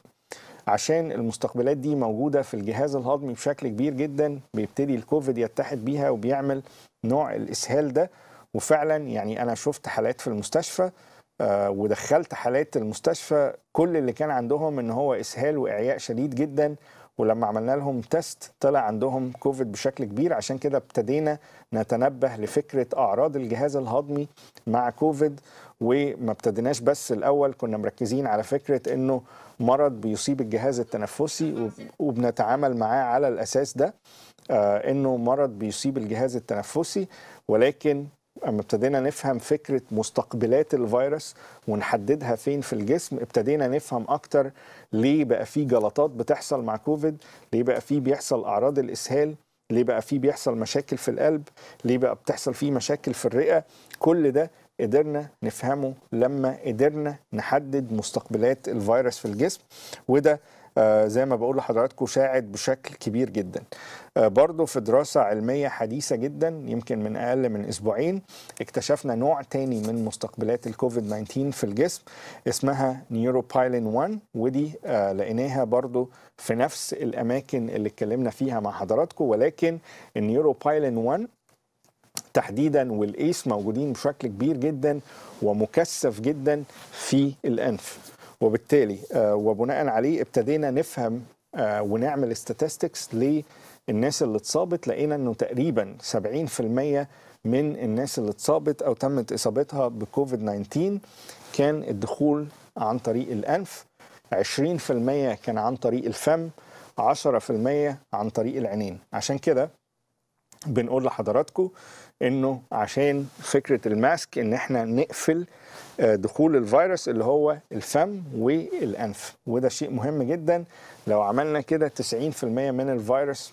عشان المستقبلات دي موجوده في الجهاز الهضمي بشكل كبير جدا بيبتدي الكوفيد يتحد بيها وبيعمل نوع الاسهال ده وفعلا يعني انا شفت حالات في المستشفى آه، ودخلت حالات المستشفى كل اللي كان عندهم ان هو اسهال واعياء شديد جدا ولما عملنا لهم تيست طلع عندهم كوفيد بشكل كبير عشان كده ابتدينا نتنبه لفكره اعراض الجهاز الهضمي مع كوفيد وما ابتديناش بس الاول كنا مركزين على فكره انه مرض بيصيب الجهاز التنفسي وبنتعامل معاه على الاساس ده آه، انه مرض بيصيب الجهاز التنفسي ولكن اما ابتدينا نفهم فكره مستقبلات الفيروس ونحددها فين في الجسم ابتدينا نفهم اكتر ليه بقى في جلطات بتحصل مع كوفيد ليه بقى في بيحصل اعراض الاسهال ليه بقى في بيحصل مشاكل في القلب ليه بقى بتحصل فيه مشاكل في الرئه كل ده قدرنا نفهمه لما قدرنا نحدد مستقبلات الفيروس في الجسم وده آه، زي ما بقول لحضراتكم ساعد بشكل كبير جدا آه، برضه في دراسة علمية حديثة جدا يمكن من أقل من أسبوعين اكتشفنا نوع تاني من مستقبلات الكوفيد 19 في الجسم اسمها نيوروبايلين 1 ودي آه، لقيناها برضه في نفس الأماكن اللي اتكلمنا فيها مع حضراتكم ولكن النيوروبايلين 1 تحديدا والايس موجودين بشكل كبير جدا ومكثف جدا في الانف وبالتالي آه، وبناء عليه ابتدينا نفهم آه، ونعمل statistics للناس اللي اتصابت لقينا انه تقريبا 70% من الناس اللي اتصابت او تمت اصابتها بكوفيد 19 كان الدخول عن طريق الانف 20% كان عن طريق الفم 10% عن طريق العينين عشان كده بنقول لحضراتكم انه عشان فكره الماسك ان احنا نقفل آه، دخول الفيروس اللي هو الفم والأنف وده شيء مهم جدا لو عملنا كده 90% من الفيروس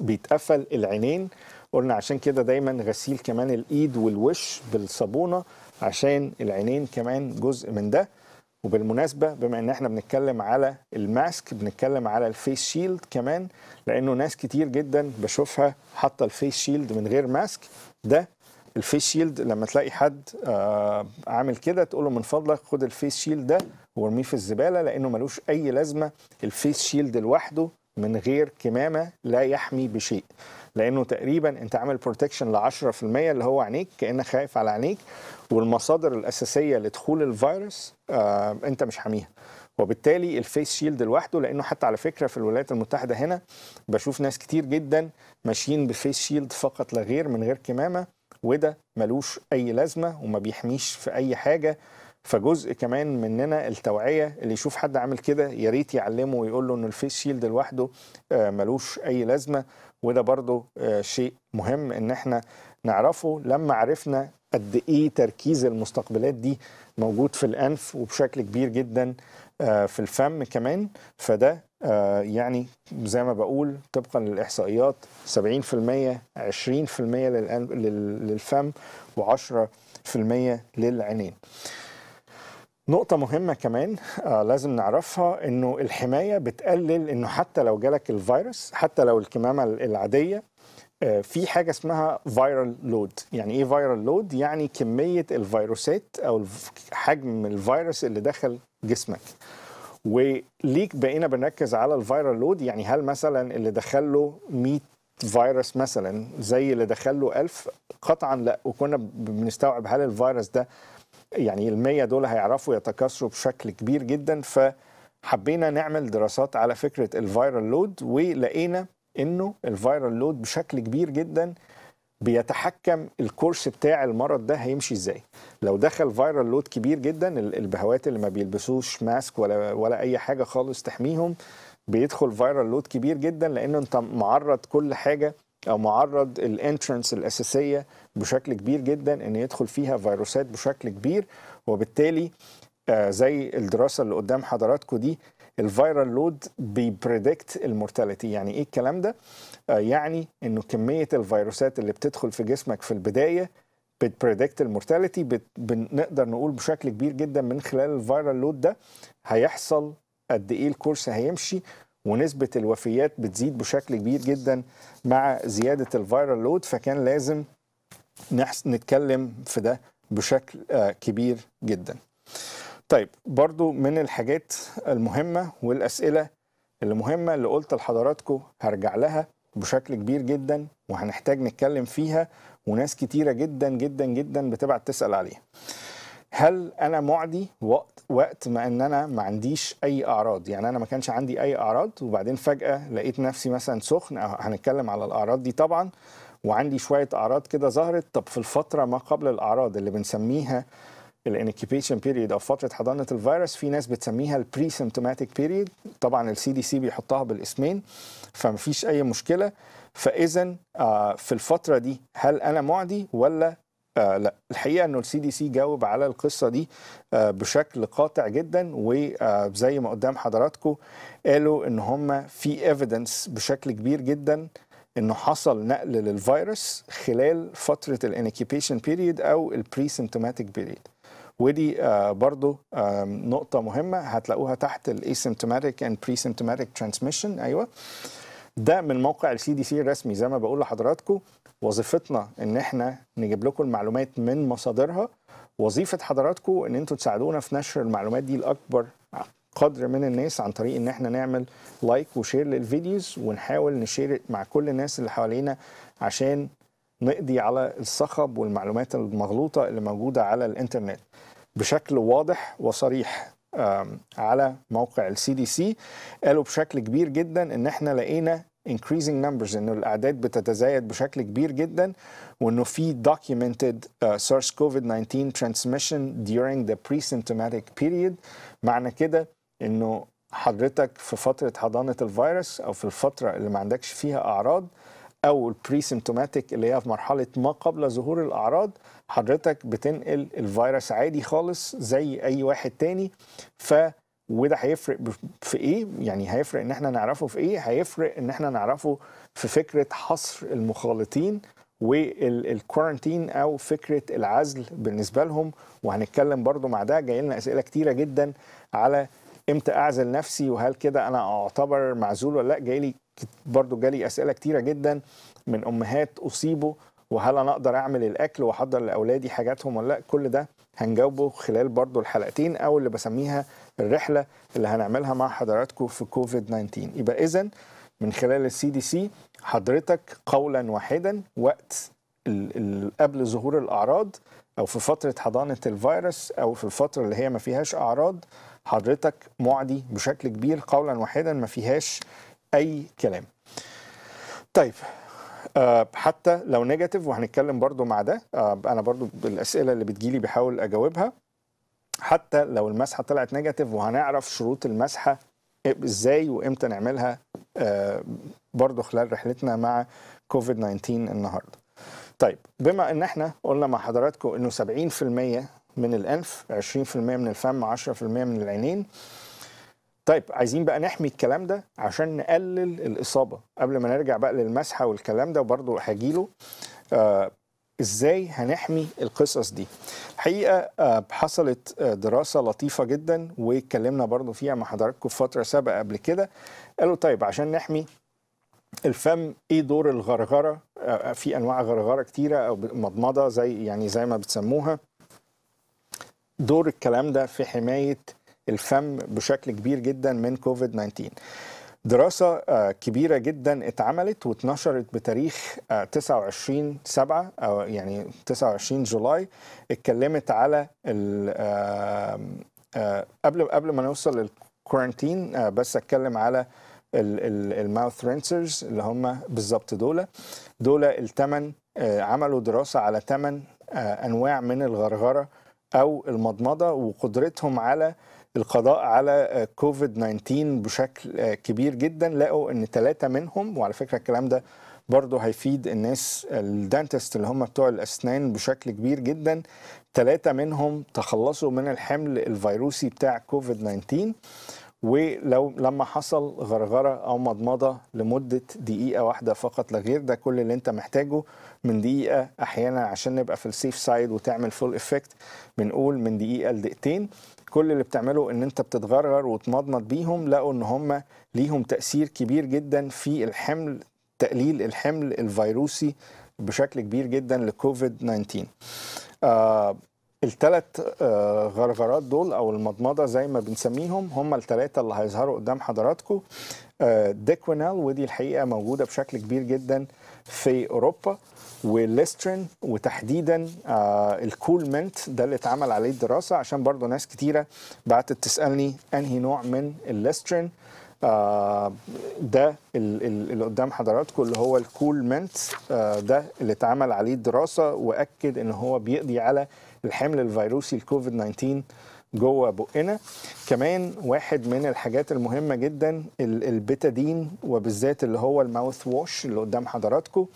بيتقفل العينين قلنا عشان كده دايما غسيل كمان الإيد والوش بالصابونة عشان العينين كمان جزء من ده وبالمناسبة بما ان احنا بنتكلم على الماسك بنتكلم على الفيس شيلد كمان لانه ناس كتير جدا بشوفها حاطة الفيس شيلد من غير ماسك ده الفيس شيلد لما تلاقي حد آه عامل كده تقول له من فضلك خد الفيس شيلد ده وارميه في الزباله لانه ملوش اي لازمه الفيس شيلد لوحده من غير كمامه لا يحمي بشيء لانه تقريبا انت عامل بروتكشن ل 10% اللي هو عينيك كانك خايف على عينيك والمصادر الاساسيه لدخول الفيروس آه انت مش حاميها وبالتالي الفيس شيلد لوحده لانه حتى على فكره في الولايات المتحده هنا بشوف ناس كتير جدا ماشيين بفيس شيلد فقط لا غير من غير كمامه وده ملوش أي لازمة وما بيحميش في أي حاجة فجزء كمان مننا التوعية اللي يشوف حد عامل كده يا ريت يعلمه ويقول له إن الفيس شيلد لوحده آه، ملوش أي لازمة وده برضو آه، شيء مهم إن احنا نعرفه لما عرفنا قد إيه تركيز المستقبلات دي موجود في الأنف وبشكل كبير جدا آه، في الفم كمان فده آه، يعني زي ما بقول طبقا للإحصائيات 70% 20% للفم و10% للعينين نقطة مهمة كمان آه لازم نعرفها انه الحماية بتقلل انه حتى لو جالك الفيروس حتى لو الكمامة العادية آه، في حاجه اسمها فيرال لود يعني ايه فيرال لود يعني كميه الفيروسات او حجم الفيروس اللي دخل جسمك وليك بقينا بنركز على الفيرال لود يعني هل مثلا اللي دخل له 100 فيروس مثلا زي اللي دخل له 1000 قطعا لا وكنا بنستوعب هل الفيروس ده يعني ال 100 دول هيعرفوا يتكاثروا بشكل كبير جدا فحبينا نعمل دراسات على فكره الفيرال لود ولقينا انه الفيرال لود بشكل كبير جدا بيتحكم الكورس بتاع المرض ده هيمشي ازاي لو دخل فيرال لود كبير جدا البهوات اللي ما بيلبسوش ماسك ولا ولا اي حاجه خالص تحميهم بيدخل فيرال لود كبير جدا لان انت معرض كل حاجه او معرض الانترنس الاساسيه بشكل كبير جدا ان يدخل فيها فيروسات بشكل كبير وبالتالي آه زي الدراسه اللي قدام حضراتكم دي الفيرال لود بيبريدكت المورتاليتي يعني ايه الكلام ده آه، يعني انه كميه الفيروسات اللي بتدخل في جسمك في البدايه بتبريدكت المورتاليتي بنقدر نقول بشكل كبير جدا من خلال الفيرال لود ده هيحصل قد ايه الكورس هيمشي ونسبة الوفيات بتزيد بشكل كبير جدا مع زيادة الفيرال لود فكان لازم نتكلم في ده بشكل آه، كبير جدا طيب برضو من الحاجات المهمة والأسئلة اللي مهمة اللي قلت لحضراتكم هرجع لها بشكل كبير جدا وهنحتاج نتكلم فيها وناس كتيرة جدا جدا جدا بتبعت تسأل عليها هل انا معدي وقت وقت ما ان انا ما عنديش اي اعراض يعني انا ما كانش عندي اي اعراض وبعدين فجاه لقيت نفسي مثلا سخن أو أه، هنتكلم على الاعراض دي طبعا وعندي شويه اعراض كده ظهرت طب في الفتره ما قبل الاعراض اللي بنسميها الانكيبيشن بيريد او فتره حضانه الفيروس في ناس بتسميها البري سيمتوماتيك بيريد طبعا السي دي سي بيحطها بالاسمين فمفيش اي مشكله فاذا آه، في الفتره دي هل انا معدي ولا آه لا الحقيقه انه السي دي سي جاوب على القصه دي آه بشكل قاطع جدا وزي آه، ما قدام حضراتكم قالوا ان هم في ايفيدنس بشكل كبير جدا انه حصل نقل للفيروس خلال فتره الانكيبيشن بيريد او البري سيمتوماتيك بيريد ودي آه، برضو نقطه مهمه هتلاقوها تحت الاسيمتوماتيك اند بري سيمتوماتيك ترانسميشن ايوه ده من موقع السي دي سي الرسمي زي ما بقول لحضراتكم وظيفتنا ان احنا نجيب لكم المعلومات من مصادرها وظيفه حضراتكم ان انتم تساعدونا في نشر المعلومات دي لاكبر قدر من الناس عن طريق ان احنا نعمل لايك وشير للفيديوز ونحاول نشير مع كل الناس اللي حوالينا عشان نقضي على الصخب والمعلومات المغلوطه اللي موجوده على الانترنت بشكل واضح وصريح على موقع السي دي سي قالوا بشكل كبير جدا ان احنا لقينا increasing numbers ان الاعداد بتتزايد بشكل كبير جدا وانه في documented uh, source COVID-19 transmission during the pre-symptomatic period معنى كده انه حضرتك في فتره حضانه الفيروس او في الفتره اللي ما عندكش فيها اعراض او البري سيمتوماتيك اللي هي في مرحله ما قبل ظهور الاعراض حضرتك بتنقل الفيروس عادي خالص زي اي واحد تاني ف وده هيفرق في ايه يعني هيفرق ان احنا نعرفه في ايه هيفرق ان احنا نعرفه في فكره حصر المخالطين والكورنتين او فكره العزل بالنسبه لهم وهنتكلم برضو مع ده جاي لنا اسئله كتيره جدا على امتى اعزل نفسي وهل كده انا اعتبر معزول ولا لا جاي لي برضو جالي اسئله كتيره جدا من امهات اصيبوا وهل انا اقدر اعمل الاكل واحضر لاولادي حاجاتهم ولا لا كل ده هنجاوبه خلال برضو الحلقتين او اللي بسميها الرحله اللي هنعملها مع حضراتكم في كوفيد 19 يبقى اذا من خلال السي دي سي حضرتك قولا واحدا وقت قبل ظهور الاعراض او في فتره حضانه الفيروس او في الفتره اللي هي ما فيهاش اعراض حضرتك معدي بشكل كبير قولا واحدا ما فيهاش اي كلام طيب آه، حتى لو نيجاتيف وهنتكلم برضو مع ده آه، انا برضو الاسئله اللي بتجيلي بحاول اجاوبها حتى لو المسحه طلعت نيجاتيف وهنعرف شروط المسحه ازاي وامتى نعملها آه، برضو خلال رحلتنا مع كوفيد 19 النهارده طيب بما ان احنا قلنا مع حضراتكم انه 70% من الانف 20% من الفم 10% من العينين طيب عايزين بقى نحمي الكلام ده عشان نقلل الاصابه قبل ما نرجع بقى للمسحه والكلام ده وبرده هجيله آه ازاي هنحمي القصص دي حقيقه آه حصلت آه، دراسه لطيفه جدا واتكلمنا برضه فيها مع حضراتكم في فتره سابقه قبل كده قالوا طيب عشان نحمي الفم ايه دور الغرغره آه, آه، في انواع غرغره كتيره او مضمضه زي يعني زي ما بتسموها دور الكلام ده في حمايه الفم بشكل كبير جدا من كوفيد 19 دراسة آه، كبيرة جدا اتعملت واتنشرت بتاريخ 29 آه، 7 أو يعني 29 جولاي اتكلمت على آه، قبل قبل ما نوصل للكورنتين بس اتكلم على الماوث رينسرز اللي هم بالظبط دول دول الثمان عملوا دراسة على ثمان أنواع من الغرغرة أو المضمضة وقدرتهم على القضاء على كوفيد 19 بشكل كبير جدا لقوا ان ثلاثه منهم وعلى فكره الكلام ده برضه هيفيد الناس الدانتست اللي هم بتوع الاسنان بشكل كبير جدا ثلاثه منهم تخلصوا من الحمل الفيروسي بتاع كوفيد 19 ولو لما حصل غرغره او مضمضه لمده دقيقه واحده فقط لا غير ده كل اللي انت محتاجه من دقيقه احيانا عشان نبقى في السيف سايد وتعمل فول افكت بنقول من دقيقه لدقيقتين كل اللي بتعمله ان انت بتتغرغر وتمضمض بيهم لقوا ان هم ليهم تاثير كبير جدا في الحمل تقليل الحمل الفيروسي بشكل كبير جدا لكوفيد 19 آه الثلاث آه غرغرات دول او المضمضه زي ما بنسميهم هم الثلاثه اللي هيظهروا قدام حضراتكم آه ديكوينال ودي الحقيقه موجوده بشكل كبير جدا في اوروبا والليسترين وتحديدا آه، الكولمنت ده اللي اتعمل عليه الدراسه عشان برضه ناس كتيره بعتت تسالني انهي نوع من الليسترين آه، ده اللي قدام حضراتكم اللي هو الكولمنت آه، ده اللي اتعمل عليه الدراسه واكد ان هو بيقضي على الحمل الفيروسي الكوفيد 19 جوه بقنا كمان واحد من الحاجات المهمة جدا البيتادين وبالذات اللي هو الماوث ووش اللي قدام حضراتكم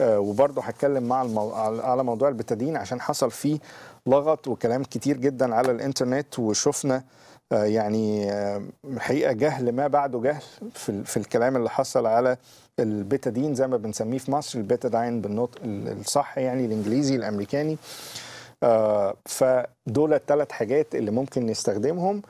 آه، وبرضه هتكلم مع المو... على موضوع البيتادين عشان حصل فيه لغط وكلام كتير جدا على الانترنت وشفنا آه، يعني آه، حقيقة جهل ما بعده جهل في, في الكلام اللي حصل على البيتادين زي ما بنسميه في مصر البيتادين بالنطق الصح يعني الانجليزي الامريكاني آه آه، فدول الثلاث حاجات اللي ممكن نستخدمهم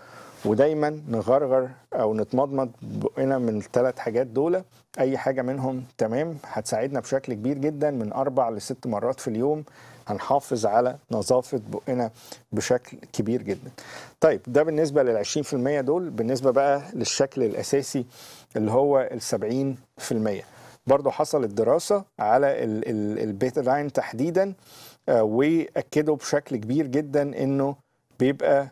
ودايما نغرغر او نتمضمض بقنا من الثلاث حاجات دول اي حاجه منهم تمام هتساعدنا بشكل كبير جدا من اربع لست مرات في اليوم هنحافظ على نظافه بقنا بشكل كبير جدا. طيب ده بالنسبه لل 20% دول بالنسبه بقى للشكل الاساسي اللي هو ال 70% برضه حصلت دراسه على البيتا لاين تحديدا آه، واكدوا بشكل كبير جدا انه بيبقى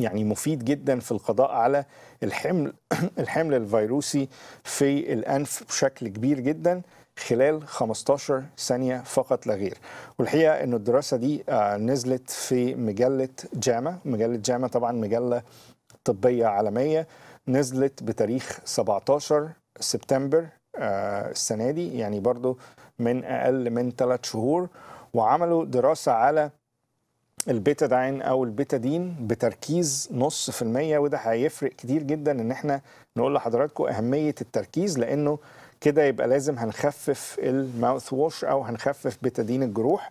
يعني مفيد جدا في القضاء على الحمل الحمل الفيروسي في الانف بشكل كبير جدا خلال 15 ثانية فقط لا غير والحقيقة أن الدراسة دي آه، نزلت في مجلة جاما مجلة جاما طبعا مجلة طبية عالمية نزلت بتاريخ 17 سبتمبر آه، السنة دي يعني برضو من اقل من ثلاث شهور وعملوا دراسه على البيتا داين او البيتادين بتركيز نص في المية وده هيفرق كتير جدا ان احنا نقول لحضراتكم اهمية التركيز لانه كده يبقى لازم هنخفف الماوث ووش او هنخفف بيتادين الجروح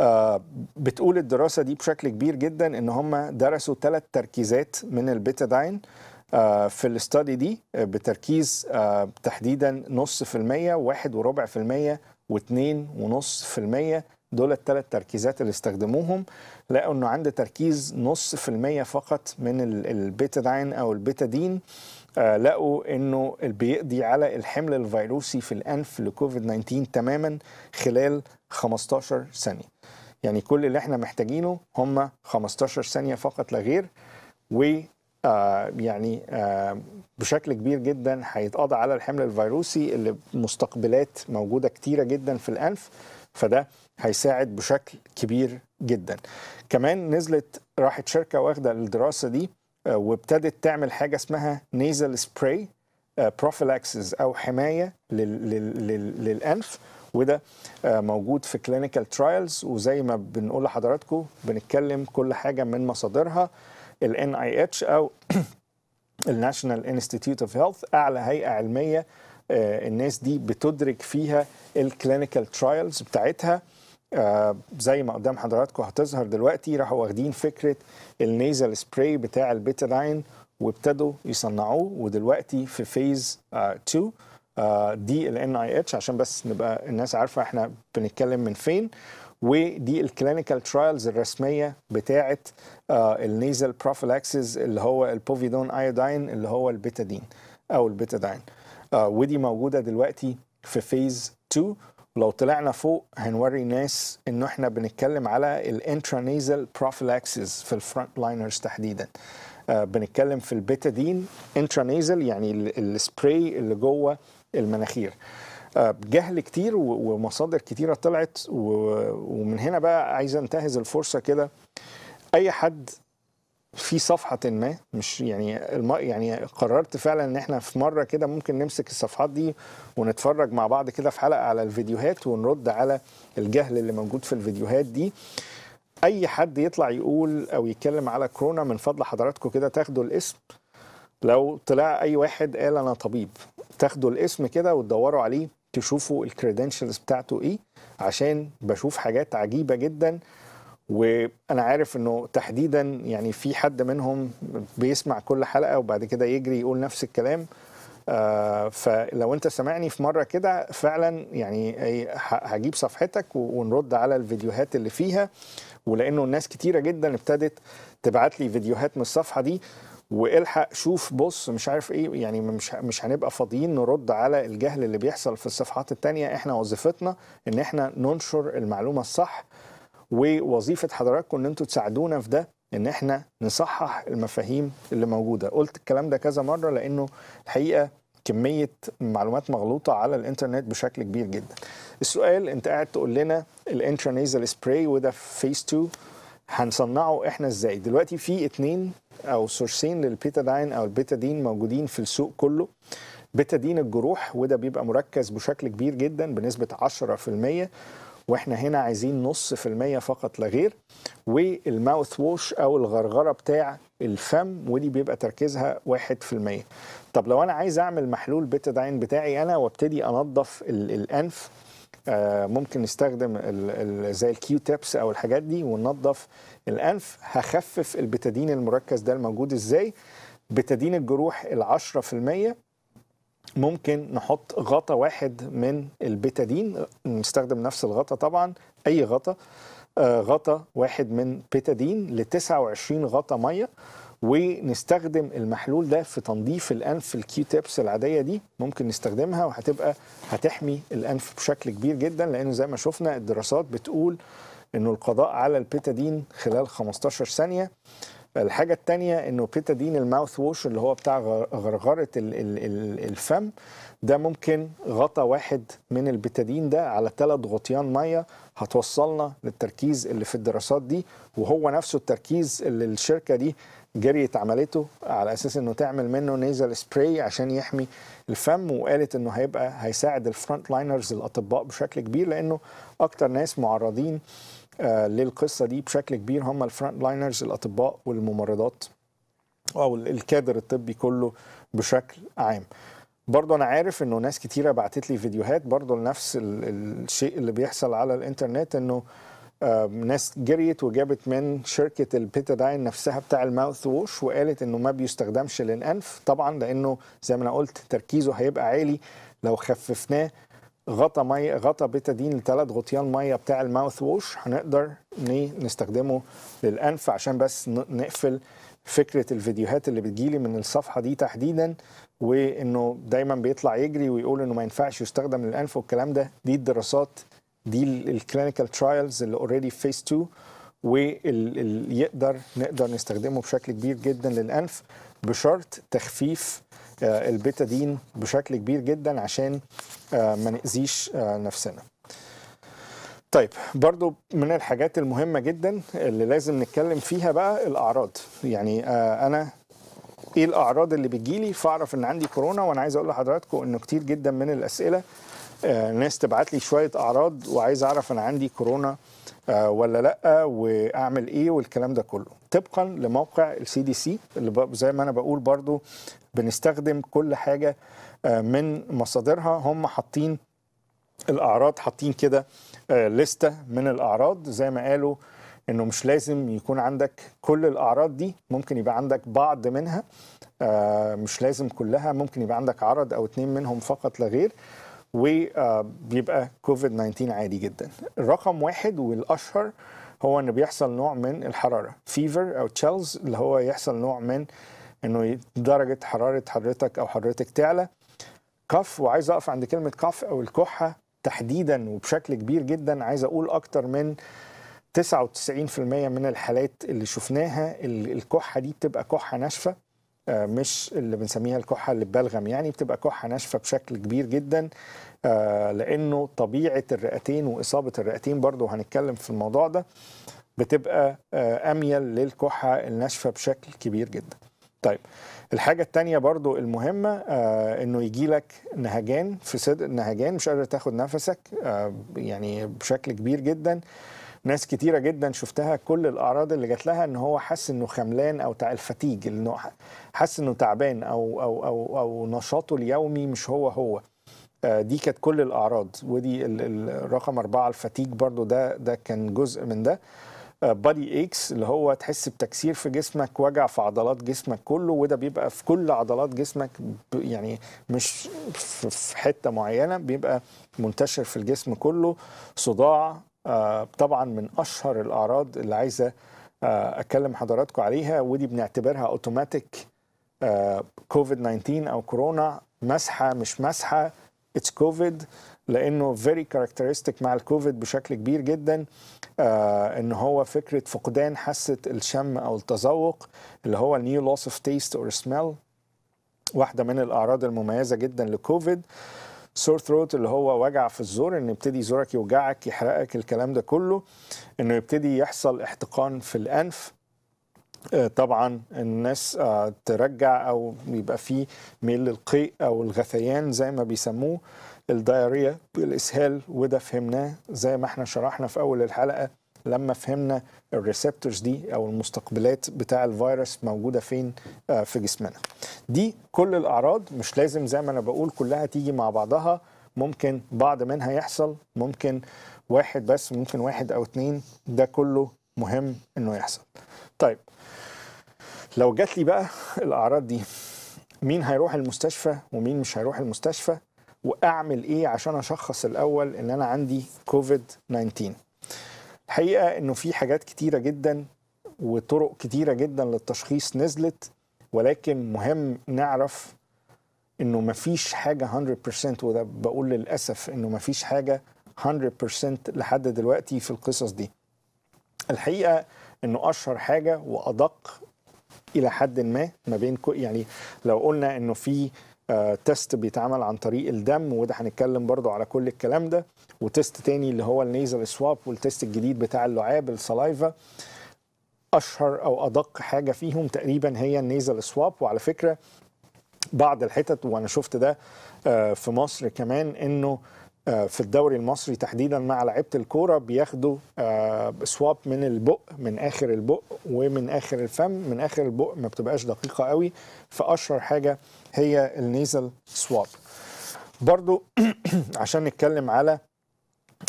آه بتقول الدراسة دي بشكل كبير جدا ان هم درسوا ثلاث تركيزات من البيتا داين آه، في الاستادي دي آه، بتركيز آه، تحديدا نص في المية واحد وربع في المية واثنين ونص في المية دول الثلاث تركيزات اللي استخدموهم لقوا انه عند تركيز نص في المية فقط من البيتادين او البيتادين لقوا انه بيقضي على الحمل الفيروسي في الانف لكوفيد 19 تماما خلال 15 ثانية يعني كل اللي احنا محتاجينه هم 15 ثانية فقط لا غير آه، يعني آه، بشكل كبير جدا هيتقضى على الحمل الفيروسي اللي مستقبلات موجوده كتيره جدا في الانف فده هيساعد بشكل كبير جدا كمان نزلت راحت شركه واخده الدراسه دي آه، وابتدت تعمل حاجه اسمها نيزل سبراي بروفيلاكسز او حمايه للانف وده موجود في كلينيكال ترايلز وزي ما بنقول لحضراتكم بنتكلم كل حاجه من مصادرها ال NIH أو الناشونال انستيتيوت اوف هيلث اعلى هيئه علميه آه، الناس دي بتدرك فيها الكلينيكال ترايلز بتاعتها آه، زي ما قدام حضراتكم هتظهر دلوقتي راحوا واخدين فكره النيزل سبراي بتاع البيتاداين وابتدوا يصنعوه ودلوقتي في فيز 2 آه، دي ال NIH عشان بس نبقى الناس عارفه احنا بنتكلم من فين ودي الكلينيكال ترايلز الرسميه بتاعه آه، النيزل بروفيلاكسيز اللي هو البوفيدون ايوداين اللي هو البيتادين او البيتادين آه، ودي موجوده دلوقتي في فيز 2 ولو طلعنا فوق هنوري ناس انه احنا بنتكلم على الانترانيزل بروفيلاكسيز في الفرونت لاينرز تحديدا آه، بنتكلم في البيتادين انترانيزل يعني السبراي اللي جوه المناخير آه، جهل كتير ومصادر كتيره طلعت ومن هنا بقى عايز انتهز الفرصه كده اي حد في صفحه ما مش يعني الم... يعني قررت فعلا ان احنا في مره كده ممكن نمسك الصفحات دي ونتفرج مع بعض كده في حلقه على الفيديوهات ونرد على الجهل اللي موجود في الفيديوهات دي اي حد يطلع يقول او يتكلم على كورونا من فضل حضراتكم كده تاخدوا الاسم لو طلع اي واحد قال انا طبيب تاخدوا الاسم كده وتدوروا عليه تشوفوا الكريدنشلز بتاعته ايه عشان بشوف حاجات عجيبه جدا وانا عارف انه تحديدا يعني في حد منهم بيسمع كل حلقه وبعد كده يجري يقول نفس الكلام آه فلو انت سمعني في مره كده فعلا يعني إيه، هجيب صفحتك ونرد على الفيديوهات اللي فيها ولانه الناس كتيره جدا ابتدت تبعت لي فيديوهات من الصفحه دي والحق شوف بص مش عارف ايه يعني مش مش هنبقى فاضيين نرد على الجهل اللي بيحصل في الصفحات التانية احنا وظيفتنا ان احنا ننشر المعلومه الصح ووظيفه حضراتكم ان انتم تساعدونا في ده ان احنا نصحح المفاهيم اللي موجوده قلت الكلام ده كذا مره لانه الحقيقه كميه معلومات مغلوطه على الانترنت بشكل كبير جدا السؤال انت قاعد تقول لنا الانترنيزل سبراي وده فيس 2 هنصنعه احنا ازاي دلوقتي في اتنين او سورسين للبيتادين او البيتادين موجودين في السوق كله بيتادين الجروح وده بيبقى مركز بشكل كبير جدا بنسبه 10% واحنا هنا عايزين نص في المية فقط لا غير والماوث ووش او الغرغرة بتاع الفم ودي بيبقى تركيزها واحد في المية طب لو انا عايز اعمل محلول بيتادين بتاعي انا وابتدي انظف الانف آه، ممكن نستخدم زي الكيو تيبس او الحاجات دي وننظف الانف هخفف البتادين المركز ده الموجود ازاي بتادين الجروح ال 10% ممكن نحط غطا واحد من البتادين نستخدم نفس الغطا طبعا اي غطا آه، غطا واحد من بتادين ل 29 غطا ميه ونستخدم المحلول ده في تنظيف الانف الكي تيبس العاديه دي ممكن نستخدمها وهتبقى هتحمي الانف بشكل كبير جدا لانه زي ما شفنا الدراسات بتقول انه القضاء على البيتادين خلال 15 ثانيه الحاجة التانية انه بيتادين الماوث ووش اللي هو بتاع غرغرة الفم ده ممكن غطى واحد من البيتادين ده على ثلاث غطيان مية هتوصلنا للتركيز اللي في الدراسات دي وهو نفسه التركيز اللي الشركة دي جريت عملته على اساس انه تعمل منه نيزل سبراي عشان يحمي الفم وقالت انه هيبقى هيساعد الفرونت لاينرز الاطباء بشكل كبير لانه اكتر ناس معرضين آه، للقصه دي بشكل كبير هم الفرونت لاينرز الاطباء والممرضات او الكادر الطبي كله بشكل عام برضه انا عارف انه ناس كتيره بعتت لي فيديوهات برضه لنفس الشيء اللي بيحصل على الانترنت انه ناس جريت وجابت من شركه البيتاداين نفسها بتاع الماوث ووش وقالت انه ما بيستخدمش للانف طبعا لانه زي ما انا قلت تركيزه هيبقى عالي لو خففناه غطى ميه غطى بيتادين لثلاث غطيان ميه بتاع الماوث ووش هنقدر نستخدمه للانف عشان بس نقفل فكره الفيديوهات اللي بتجيلي من الصفحه دي تحديدا وانه دايما بيطلع يجري ويقول انه ما ينفعش يستخدم للانف والكلام ده دي الدراسات دي الكلينيكال ترايلز اللي اوريدي فيس 2 واللي يقدر نقدر نستخدمه بشكل كبير جدا للانف بشرط تخفيف آه، البيتادين بشكل كبير جدا عشان آه، ما نأذيش آه، نفسنا طيب برضو من الحاجات المهمة جدا اللي لازم نتكلم فيها بقى الأعراض يعني أنا ايه الاعراض اللي بتجيلي فاعرف ان عندي كورونا وانا عايز اقول لحضراتكم انه كتير جدا من الاسئله آه، ناس تبعت لي شويه اعراض وعايز اعرف انا عندي كورونا آه، ولا لا واعمل ايه والكلام ده كله طبقا لموقع السي دي سي اللي زي ما انا بقول برضو بنستخدم كل حاجه آه، من مصادرها هم حاطين الاعراض حاطين كده لسته من الاعراض زي ما قالوا انه مش لازم يكون عندك كل الاعراض دي ممكن يبقى عندك بعض منها مش لازم كلها ممكن يبقى عندك عرض او اتنين منهم فقط لا غير وبيبقى كوفيد 19 عادي جدا الرقم واحد والاشهر هو ان بيحصل نوع من الحراره فيفر او تشيلز اللي هو يحصل نوع من انه درجه حراره حضرتك او حضرتك تعلى كف وعايز اقف عند كلمه كف او الكحه تحديدا وبشكل كبير جدا عايز اقول اكتر من 99% من الحالات اللي شفناها الكحه دي بتبقى كحه ناشفه آه، مش اللي بنسميها الكحه اللي ببلغم يعني بتبقى كحه ناشفه بشكل كبير جدا آه، لانه طبيعه الرئتين واصابه الرئتين برضو هنتكلم في الموضوع ده بتبقى آه، اميل للكحه الناشفه بشكل كبير جدا طيب الحاجة الثانيه برضو المهمة انه يجي لك نهجان في صدر نهجان مش قادر تاخد نفسك يعني بشكل كبير جدا ناس كتيره جدا شفتها كل الاعراض اللي جات لها ان هو حس انه خملان او الفتيج انه حس انه تعبان او او او او نشاطه اليومي مش هو هو آه، دي كانت كل الاعراض ودي الرقم أربعة الفتيج برضو ده ده كان جزء من ده بادي آه، ايكس اللي هو تحس بتكسير في جسمك وجع في عضلات جسمك كله وده بيبقى في كل عضلات جسمك يعني مش في حته معينه بيبقى منتشر في الجسم كله صداع آه، طبعا من اشهر الاعراض اللي عايزه آه، اتكلم حضراتكم عليها ودي بنعتبرها اوتوماتيك كوفيد 19 او كورونا مسحه مش مسحه اتس كوفيد لانه فيري كاركترستيك مع الكوفيد بشكل كبير جدا آه، ان هو فكره فقدان حاسه الشم او التذوق اللي هو النيو لوس اوف تيست اور سميل واحده من الاعراض المميزه جدا لكوفيد آه سور ثروت اللي هو وجع في الزور ان يبتدي زورك يوجعك يحرقك الكلام ده كله انه يبتدي يحصل احتقان في الانف آه، طبعا الناس آه، ترجع او يبقى فيه ميل للقيء او الغثيان زي ما بيسموه الدايريا الاسهال وده فهمناه زي ما احنا شرحنا في اول الحلقه لما فهمنا الريسبتورز دي او المستقبلات بتاع الفيروس موجوده فين آه، في جسمنا دي كل الاعراض مش لازم زي ما انا بقول كلها تيجي مع بعضها ممكن بعض منها يحصل ممكن واحد بس ممكن واحد او اتنين ده كله مهم انه يحصل طيب لو جات لي بقى الاعراض دي مين هيروح المستشفى ومين مش هيروح المستشفى واعمل ايه عشان اشخص الاول ان انا عندي كوفيد 19 الحقيقه انه في حاجات كتيره جدا وطرق كتيره جدا للتشخيص نزلت ولكن مهم نعرف انه مفيش حاجه 100% وده بقول للاسف انه مفيش حاجه 100% لحد دلوقتي في القصص دي الحقيقه انه اشهر حاجه وادق الى حد ما ما بين يعني لو قلنا انه في تيست آه، بيتعمل عن طريق الدم وده هنتكلم برضو على كل الكلام ده وتيست تاني اللي هو النيزل سواب والتيست الجديد بتاع اللعاب السلايفا اشهر او ادق حاجه فيهم تقريبا هي النيزل سواب وعلى فكره بعض الحتت وانا شفت ده آه، في مصر كمان انه آه، في الدوري المصري تحديدا مع لعيبه الكوره بياخدوا آه، سواب من البق من اخر البق ومن اخر الفم من اخر البق ما بتبقاش دقيقه قوي فاشهر حاجه هي النيزل سواب برضو عشان نتكلم على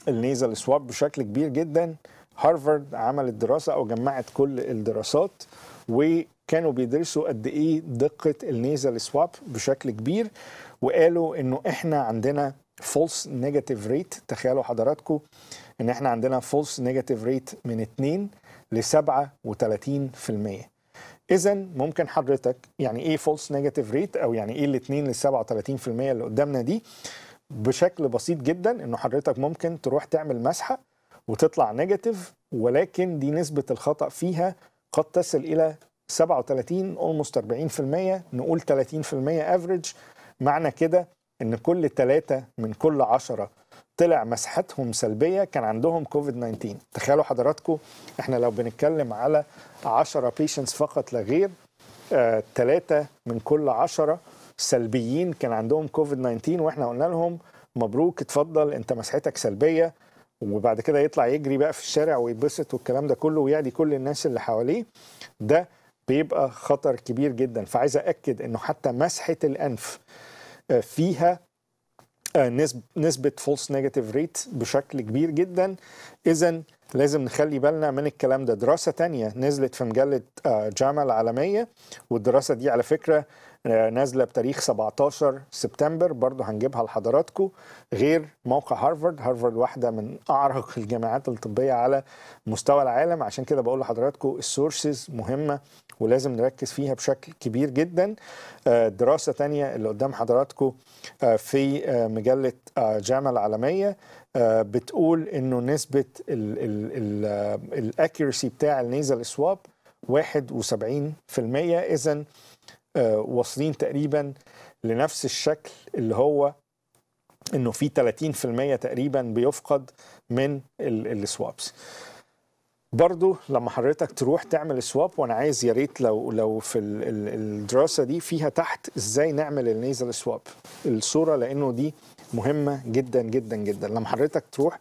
النيزل سواب بشكل كبير جدا هارفارد عملت دراسه او جمعت كل الدراسات وكانوا بيدرسوا قد ايه دقه النيزل سواب بشكل كبير وقالوا انه احنا عندنا فولس نيجاتيف ريت تخيلوا حضراتكم ان احنا عندنا فولس نيجاتيف ريت من 2 ل 37% اذا ممكن حضرتك يعني ايه فولس نيجاتيف ريت او يعني ايه ال 2 ل 37% اللي قدامنا دي بشكل بسيط جدا انه حضرتك ممكن تروح تعمل مسحه وتطلع نيجاتيف ولكن دي نسبه الخطا فيها قد تصل الى 37 اولموست 40% نقول 30% افريج معنى كده ان كل ثلاثه من كل 10 طلع مسحتهم سلبيه كان عندهم كوفيد 19 تخيلوا حضراتكم احنا لو بنتكلم على 10 بيشنتس فقط لا غير ثلاثة آه، من كل عشرة سلبيين كان عندهم كوفيد 19 واحنا قلنا لهم مبروك اتفضل انت مسحتك سلبيه وبعد كده يطلع يجري بقى في الشارع ويتبسط والكلام ده كله ويعدي كل الناس اللي حواليه ده بيبقى خطر كبير جدا فعايز اكد أنه حتى مسحة الأنف آه، فيها آه، نسبة فولس نيجاتيف ريت بشكل كبير جدا إذا لازم نخلي بالنا من الكلام ده دراسة تانية نزلت في مجلة آه، جامعة العالمية والدراسة دي على فكرة آه، نازله بتاريخ 17 سبتمبر برضو هنجيبها لحضراتكم غير موقع هارفارد هارفارد واحده من اعرق الجامعات الطبيه على مستوى العالم عشان كده بقول لحضراتكم السورسز مهمه ولازم نركز فيها بشكل كبير جدا آه، دراسه تانية اللي قدام حضراتكم آه، في مجله جامعه العالميه بتقول انه نسبه الاكيرسي بتاع النيزل سواب 71% اذا آه، واصلين تقريبا لنفس الشكل اللي هو انه في 30% تقريبا بيفقد من السوابس برضو لما حضرتك تروح تعمل سواب وانا عايز يا ريت لو لو في الدراسه دي فيها تحت ازاي نعمل النيزل سواب الصوره لانه دي مهمه جدا جدا جدا لما حضرتك تروح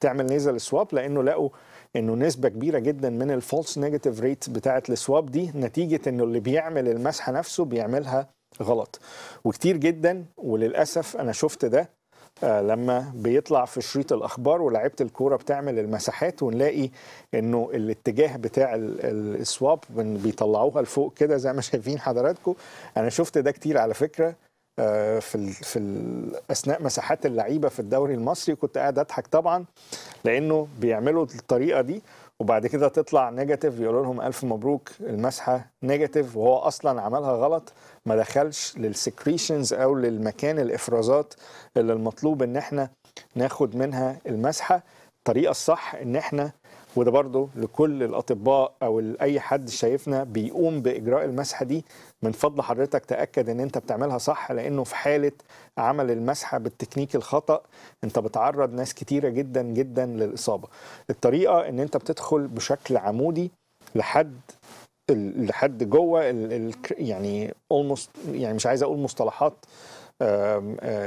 تعمل نيزل سواب لانه لقوا انه نسبه كبيره جدا من الفولس نيجاتيف ريت بتاعه السواب دي نتيجه انه اللي بيعمل المسحه نفسه بيعملها غلط وكتير جدا وللاسف انا شفت ده آه، لما بيطلع في شريط الاخبار ولاعيبه الكوره بتعمل المساحات ونلاقي انه الاتجاه بتاع السواب بيطلعوها لفوق كده زي ما شايفين حضراتكم انا شفت ده كتير على فكره آه، في في اثناء مساحات اللعيبه في الدوري المصري كنت قاعد اضحك طبعا لانه بيعملوا الطريقه دي وبعد كده تطلع نيجاتيف يقولوا لهم الف مبروك المسحه نيجاتيف وهو اصلا عملها غلط ما دخلش للسكريشنز او للمكان الافرازات اللي المطلوب ان احنا ناخد منها المسحه الطريقه الصح ان احنا وده برضه لكل الاطباء او اي حد شايفنا بيقوم باجراء المسحه دي من فضل حضرتك تاكد ان انت بتعملها صح لانه في حاله عمل المسحه بالتكنيك الخطا انت بتعرض ناس كتيره جدا جدا للاصابه الطريقه ان انت بتدخل بشكل عمودي لحد لحد جوه يعني اولموست يعني مش عايز اقول مصطلحات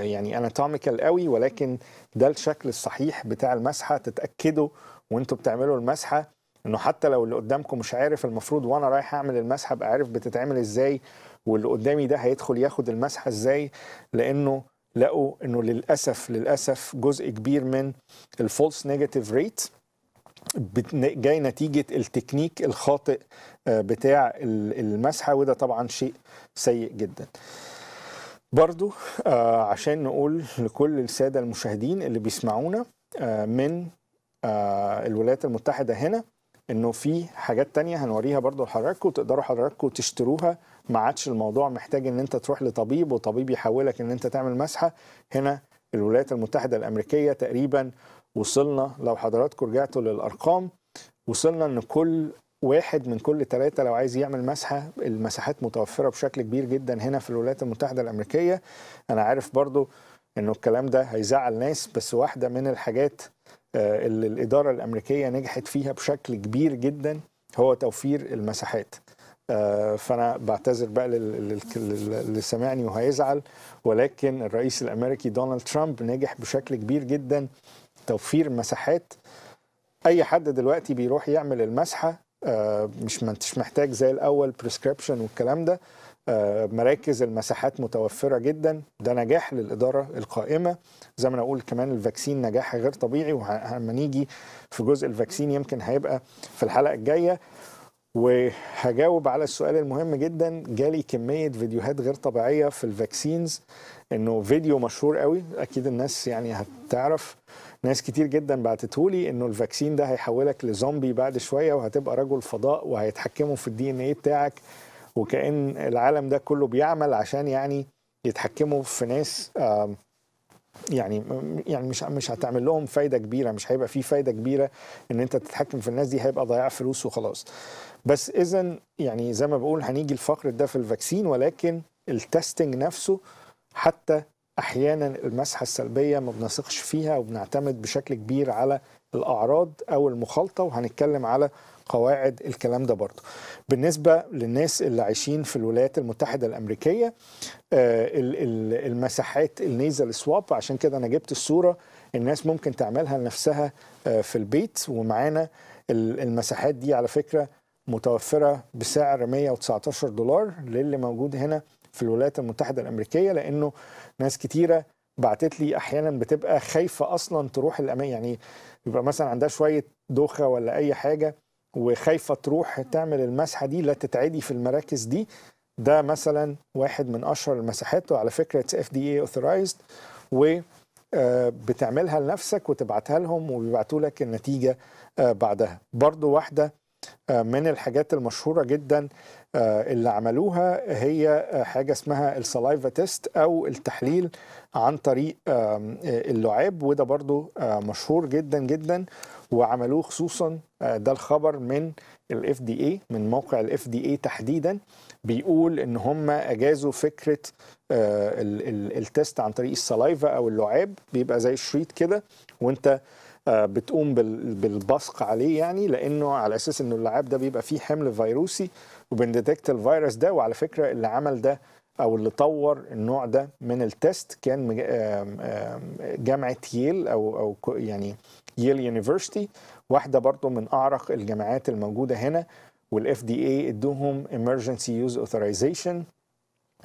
يعني اناتوميكال قوي ولكن ده الشكل الصحيح بتاع المسحه تتاكدوا وانتوا بتعملوا المسحه انه حتى لو اللي قدامكم مش عارف المفروض وانا رايح اعمل المسحه ابقى عارف بتتعمل ازاي واللي قدامي ده هيدخل ياخد المسحه ازاي لانه لقوا انه للاسف للاسف جزء كبير من الفولس نيجاتيف ريت جاي نتيجه التكنيك الخاطئ آه، بتاع المسحه وده طبعا شيء سيء جدا. برضو آه، عشان نقول لكل الساده المشاهدين اللي بيسمعونا آه، من آه، الولايات المتحده هنا انه في حاجات تانية هنوريها برضو لحضراتكم تقدروا حضراتكم تشتروها ما عادش الموضوع محتاج ان انت تروح لطبيب وطبيب يحولك ان انت تعمل مسحه هنا الولايات المتحده الامريكيه تقريبا وصلنا لو حضراتكم رجعتوا للارقام وصلنا ان كل واحد من كل ثلاثة لو عايز يعمل مسحة المساحات متوفرة بشكل كبير جدا هنا في الولايات المتحدة الأمريكية أنا عارف برضو أنه الكلام ده هيزعل ناس بس واحدة من الحاجات آه، اللي الإدارة الأمريكية نجحت فيها بشكل كبير جدا هو توفير المساحات آه، فانا بعتذر بقى للي سمعني وهيزعل ولكن الرئيس الامريكي دونالد ترامب نجح بشكل كبير جدا توفير مساحات اي حد دلوقتي بيروح يعمل المسحه آه، مش مش محتاج زي الاول بريسكريبشن والكلام ده آه، مراكز المساحات متوفرة جدا ده نجاح للإدارة القائمة زي ما أنا أقول كمان الفاكسين نجاح غير طبيعي وهما نيجي في جزء الفاكسين يمكن هيبقى في الحلقة الجاية وهجاوب على السؤال المهم جدا جالي كمية فيديوهات غير طبيعية في الفاكسينز انه فيديو مشهور قوي اكيد الناس يعني هتعرف ناس كتير جدا بعتتهولي انه الفاكسين ده هيحولك لزومبي بعد شوية وهتبقى رجل فضاء وهيتحكموا في الدي ان ايه بتاعك وكأن العالم ده كله بيعمل عشان يعني يتحكموا في ناس يعني يعني مش مش هتعمل لهم فايده كبيره مش هيبقى في فايده كبيره ان انت تتحكم في الناس دي هيبقى ضياع فلوس وخلاص بس اذا يعني زي ما بقول هنيجي لفقره ده في الفاكسين ولكن التستنج نفسه حتى احيانا المسحه السلبيه ما بنثقش فيها وبنعتمد بشكل كبير على الاعراض او المخالطه وهنتكلم على قواعد الكلام ده برضه بالنسبه للناس اللي عايشين في الولايات المتحده الامريكيه آه، المساحات النيزل سواب عشان كده انا جبت الصوره الناس ممكن تعملها لنفسها آه، في البيت ومعانا المساحات دي على فكره متوفره بسعر 119 دولار للي موجود هنا في الولايات المتحده الامريكيه لانه ناس كتيره بعتت لي احيانا بتبقى خايفه اصلا تروح الاماكن يعني بيبقى مثلا عندها شويه دوخه ولا اي حاجه وخايفه تروح تعمل المسحه دي لا تتعدي في المراكز دي ده مثلا واحد من اشهر المساحات وعلى فكره اف دي اي اوثرايزد و آه، بتعملها لنفسك وتبعتها لهم وبيبعتوا لك النتيجه آه، بعدها برضو واحده آه، من الحاجات المشهوره جدا آه، اللي عملوها هي آه، حاجه اسمها السلايفا تيست او التحليل عن طريق اللعاب وده برضو مشهور جدا جدا وعملوه خصوصا ده الخبر من الاف دي اي من موقع الاف دي اي تحديدا بيقول ان هم اجازوا فكره التست عن طريق السلايفا او اللعاب بيبقى زي الشريط كده وانت آه، بتقوم بالبصق عليه يعني لانه على اساس انه اللعاب ده بيبقى فيه حمل فيروسي وبنديتكت الفيروس ده وعلى فكره اللي عمل ده او اللي طور النوع ده من التست كان جامعه ييل او او يعني ييل يونيفرستي واحده برضو من اعرق الجامعات الموجوده هنا والاف دي اي ادوهم emergency يوز اوثرايزيشن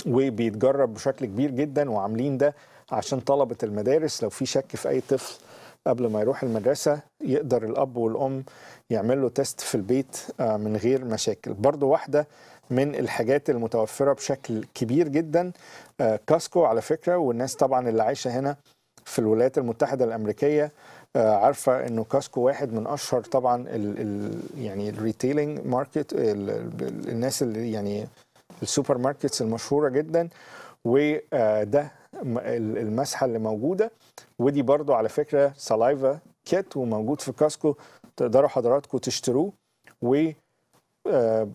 وبيتجرب بشكل كبير جدا وعاملين ده عشان طلبه المدارس لو في شك في اي طفل قبل ما يروح المدرسة يقدر الأب والأم يعمل له تيست في البيت آه، من غير مشاكل برضو واحدة من الحاجات المتوفرة بشكل كبير جدا آه، كاسكو على فكرة والناس طبعا اللي عايشة هنا في الولايات المتحدة الأمريكية آه، عارفه انه كاسكو واحد من اشهر طبعا الـ الـ يعني الريتيلينج ماركت الناس اللي يعني السوبر ماركتس المشهوره جدا وده المسحه اللي موجوده ودي برضو على فكره سلايفا كيت وموجود في كاسكو تقدروا حضراتكم تشتروه و آه،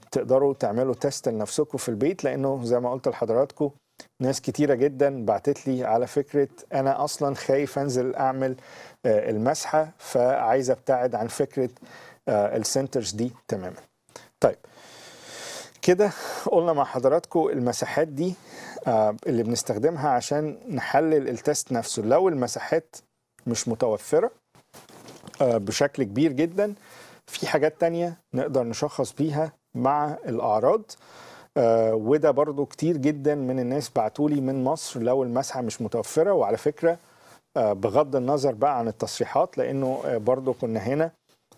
تعملوا تيست لنفسكم في البيت لانه زي ما قلت لحضراتكم ناس كتيره جدا بعتت لي على فكره انا اصلا خايف انزل اعمل آه، المسحه فعايز ابتعد عن فكره آه، السنترز دي تماما. طيب كده قلنا مع حضراتكم المساحات دي آه، اللي بنستخدمها عشان نحلل التست نفسه لو المساحات مش متوفرة آه، بشكل كبير جدا في حاجات تانية نقدر نشخص بيها مع الأعراض آه، وده برضو كتير جدا من الناس بعتولي من مصر لو المسحة مش متوفرة وعلى فكرة بغض النظر بقى عن التصريحات لأنه برضو كنا هنا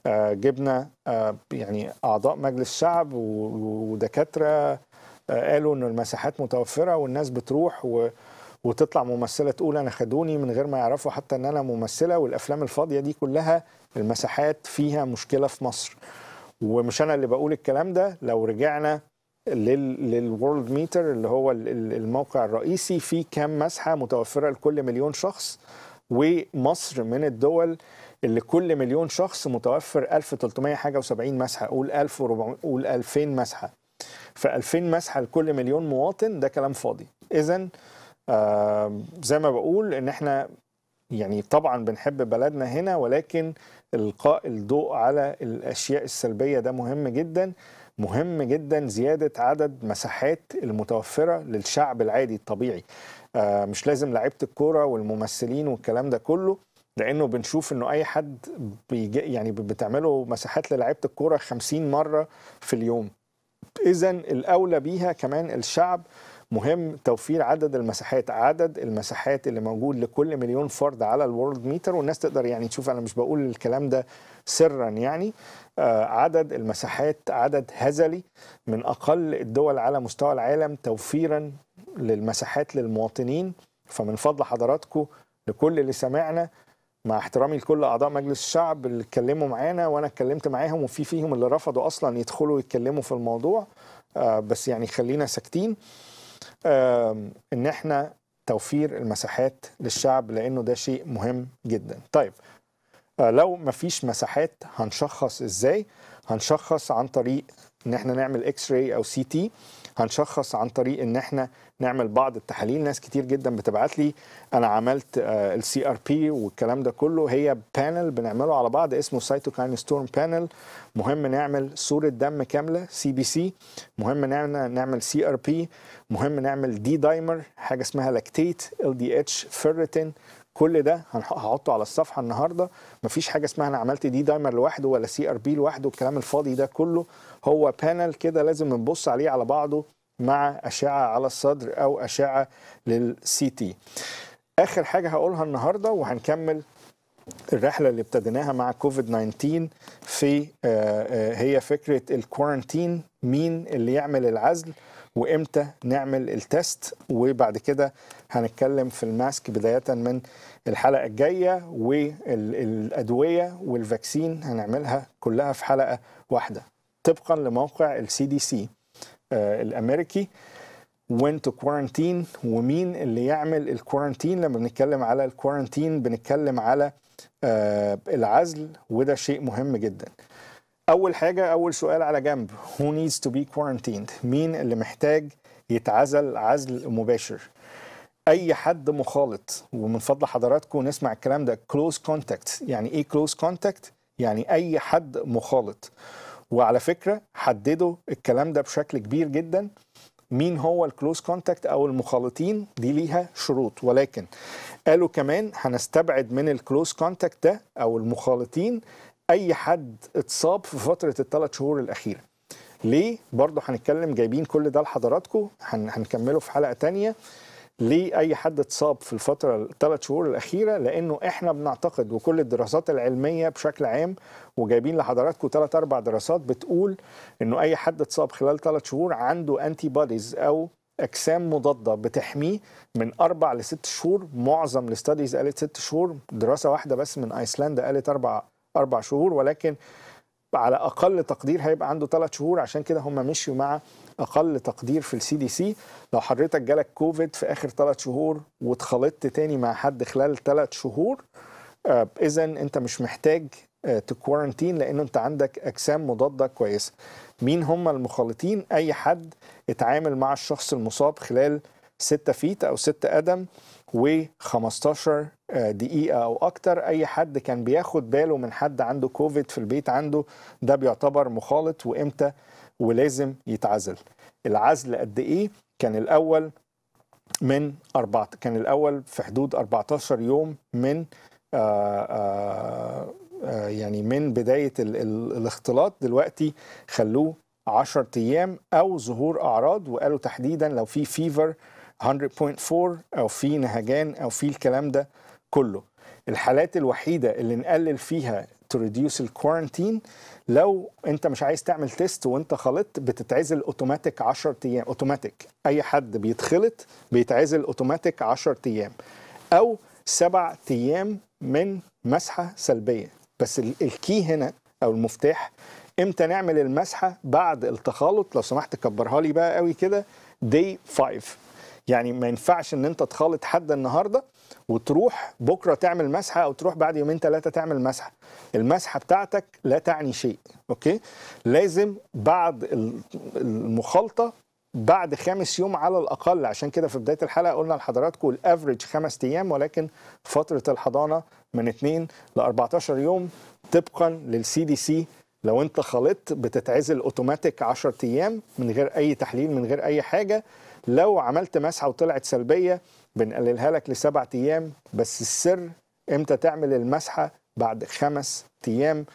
آه، جبنا آه، يعني اعضاء مجلس الشعب ودكاتره آه، قالوا ان المساحات متوفره والناس بتروح و وتطلع ممثله تقول انا خدوني من غير ما يعرفوا حتى ان انا ممثله والافلام الفاضيه دي كلها المساحات فيها مشكله في مصر ومش انا اللي بقول الكلام ده لو رجعنا للورلد ميتر اللي هو الموقع الرئيسي في كام مسحه متوفره لكل مليون شخص ومصر من الدول اللي كل مليون شخص متوفر 1370 مسحه قول 1400 قول 2000 مسحه ف 2000 مسحه لكل مليون مواطن ده كلام فاضي اذا آه زي ما بقول ان احنا يعني طبعا بنحب بلدنا هنا ولكن القاء الضوء على الاشياء السلبيه ده مهم جدا مهم جدا زياده عدد مساحات المتوفره للشعب العادي الطبيعي آه مش لازم لعيبه الكوره والممثلين والكلام ده كله لانه بنشوف انه اي حد بيجي يعني بتعمله مساحات للعيبه الكوره 50 مره في اليوم اذا الاولى بيها كمان الشعب مهم توفير عدد المساحات عدد المساحات اللي موجود لكل مليون فرد على الورد ميتر والناس تقدر يعني تشوف انا مش بقول الكلام ده سرا يعني آه، عدد المساحات عدد هزلي من اقل الدول على مستوى العالم توفيرا للمساحات للمواطنين فمن فضل حضراتكم لكل اللي سمعنا مع احترامي لكل اعضاء مجلس الشعب اللي اتكلموا معانا وانا اتكلمت معاهم وفي فيهم اللي رفضوا اصلا يدخلوا يتكلموا في الموضوع آه، بس يعني خلينا ساكتين آه، ان احنا توفير المساحات للشعب لانه ده شيء مهم جدا طيب آه، لو مفيش مساحات هنشخص ازاي هنشخص عن طريق ان احنا نعمل اكس راي او سي تي هنشخص عن طريق ان احنا نعمل بعض التحاليل ناس كتير جدا بتبعت لي انا عملت السي ار بي والكلام ده كله هي بانل بنعمله على بعض اسمه سايتوكاين ستورم بانل مهم نعمل صوره دم كامله سي بي سي مهم نعمل نعمل سي ار بي مهم نعمل دي دايمر حاجه اسمها لاكتيت ال دي اتش فيرتين كل ده هحطه على الصفحه النهارده مفيش حاجه اسمها انا عملت دي دايمر لوحده ولا سي ار بي لوحده الكلام الفاضي ده كله هو بانل كده لازم نبص عليه على بعضه مع اشعه على الصدر او اشعه للسي تي اخر حاجه هقولها النهارده وهنكمل الرحلة اللي ابتديناها مع كوفيد 19 في آه، آه، هي فكرة الكورنتين مين اللي يعمل العزل وامتى نعمل التست وبعد كده هنتكلم في الماسك بداية من الحلقه الجايه والادويه والفاكسين هنعملها كلها في حلقه واحده طبقا لموقع السي دي سي الامريكي وين تو كورنتين ومين اللي يعمل الكوارنتين لما بنتكلم على الكوارنتين بنتكلم على آه العزل وده شيء مهم جدا اول حاجه اول سؤال على جنب who needs to be quarantined مين اللي محتاج يتعزل عزل مباشر اي حد مخالط ومن فضل حضراتكم نسمع الكلام ده كلوز كونتاكت يعني ايه كلوز كونتاكت يعني اي حد مخالط وعلى فكره حددوا الكلام ده بشكل كبير جدا مين هو الكلوز كونتاكت او المخالطين دي ليها شروط ولكن قالوا كمان هنستبعد من الكلوز كونتاكت ده او المخالطين اي حد اتصاب في فتره الثلاث شهور الاخيره ليه برضه هنتكلم جايبين كل ده لحضراتكم هنكمله في حلقه تانية ليه اي حد اتصاب في الفتره الثلاث شهور الاخيره لانه احنا بنعتقد وكل الدراسات العلميه بشكل عام وجايبين لحضراتكم ثلاث اربع دراسات بتقول انه اي حد اتصاب خلال ثلاث شهور عنده انتي بوديز او اجسام مضاده بتحميه من اربع لست شهور معظم الاستاديز قالت ست شهور دراسه واحده بس من ايسلندا قالت اربع اربع شهور ولكن على اقل تقدير هيبقى عنده ثلاث شهور عشان كده هم مشيوا مع اقل تقدير في السي دي سي لو حضرتك جالك كوفيد في اخر ثلاث شهور واتخلطت تاني مع حد خلال ثلاث شهور آه، اذا انت مش محتاج تكوارنتين آه، لانه انت عندك اجسام مضاده كويسه مين هم المخالطين اي حد اتعامل مع الشخص المصاب خلال 6 فيت او 6 قدم و15 دقيقة أو أكتر أي حد كان بياخد باله من حد عنده كوفيد في البيت عنده ده بيعتبر مخالط وإمتى ولازم يتعزل العزل قد ايه كان الاول من أربعة كان الأول في حدود 14 يوم من آآ آه، آآ آه، آه، يعني من بداية ال ال الاختلاط دلوقتي خلوه 10 أيام أو ظهور أعراض وقالوا تحديدا لو في فيفر 100.4 أو في نهجان أو في الكلام ده كله الحالات الوحيدة اللي نقلل فيها تو ريديوس الكوارنتين لو انت مش عايز تعمل تيست وانت خلطت بتتعزل اوتوماتيك 10 ايام اوتوماتيك اي حد بيتخلط بيتعزل اوتوماتيك 10 ايام او سبع ايام من مسحه سلبيه بس الكي هنا او المفتاح امتى نعمل المسحه بعد التخالط لو سمحت كبرها لي بقى قوي كده دي 5 يعني ما ينفعش ان انت تخالط حد النهارده وتروح بكره تعمل مسحه او تروح بعد يومين ثلاثه تعمل مسحه المسحه بتاعتك لا تعني شيء اوكي لازم بعد المخالطه بعد خامس يوم على الاقل عشان كده في بدايه الحلقه قلنا لحضراتكم الافريج خمس ايام ولكن فتره الحضانه من 2 ل 14 يوم طبقا للسي دي سي لو انت خلطت بتتعزل اوتوماتيك 10 ايام من غير اي تحليل من غير اي حاجه لو عملت مسحه وطلعت سلبيه بنقللها لك لسبع ايام بس السر امتى تعمل المسحه بعد خمس ايام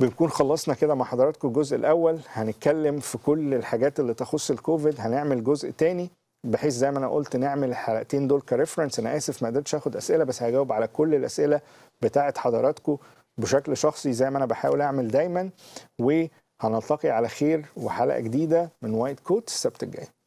بنكون خلصنا كده مع حضراتكم الجزء الاول هنتكلم في كل الحاجات اللي تخص الكوفيد هنعمل جزء تاني بحيث زي ما انا قلت نعمل الحلقتين دول كريفرنس انا اسف ما قدرتش اخد اسئله بس هجاوب على كل الاسئله بتاعه حضراتكم بشكل شخصي زي ما انا بحاول اعمل دايما وهنلتقي على خير وحلقه جديده من وايت كوت السبت الجاي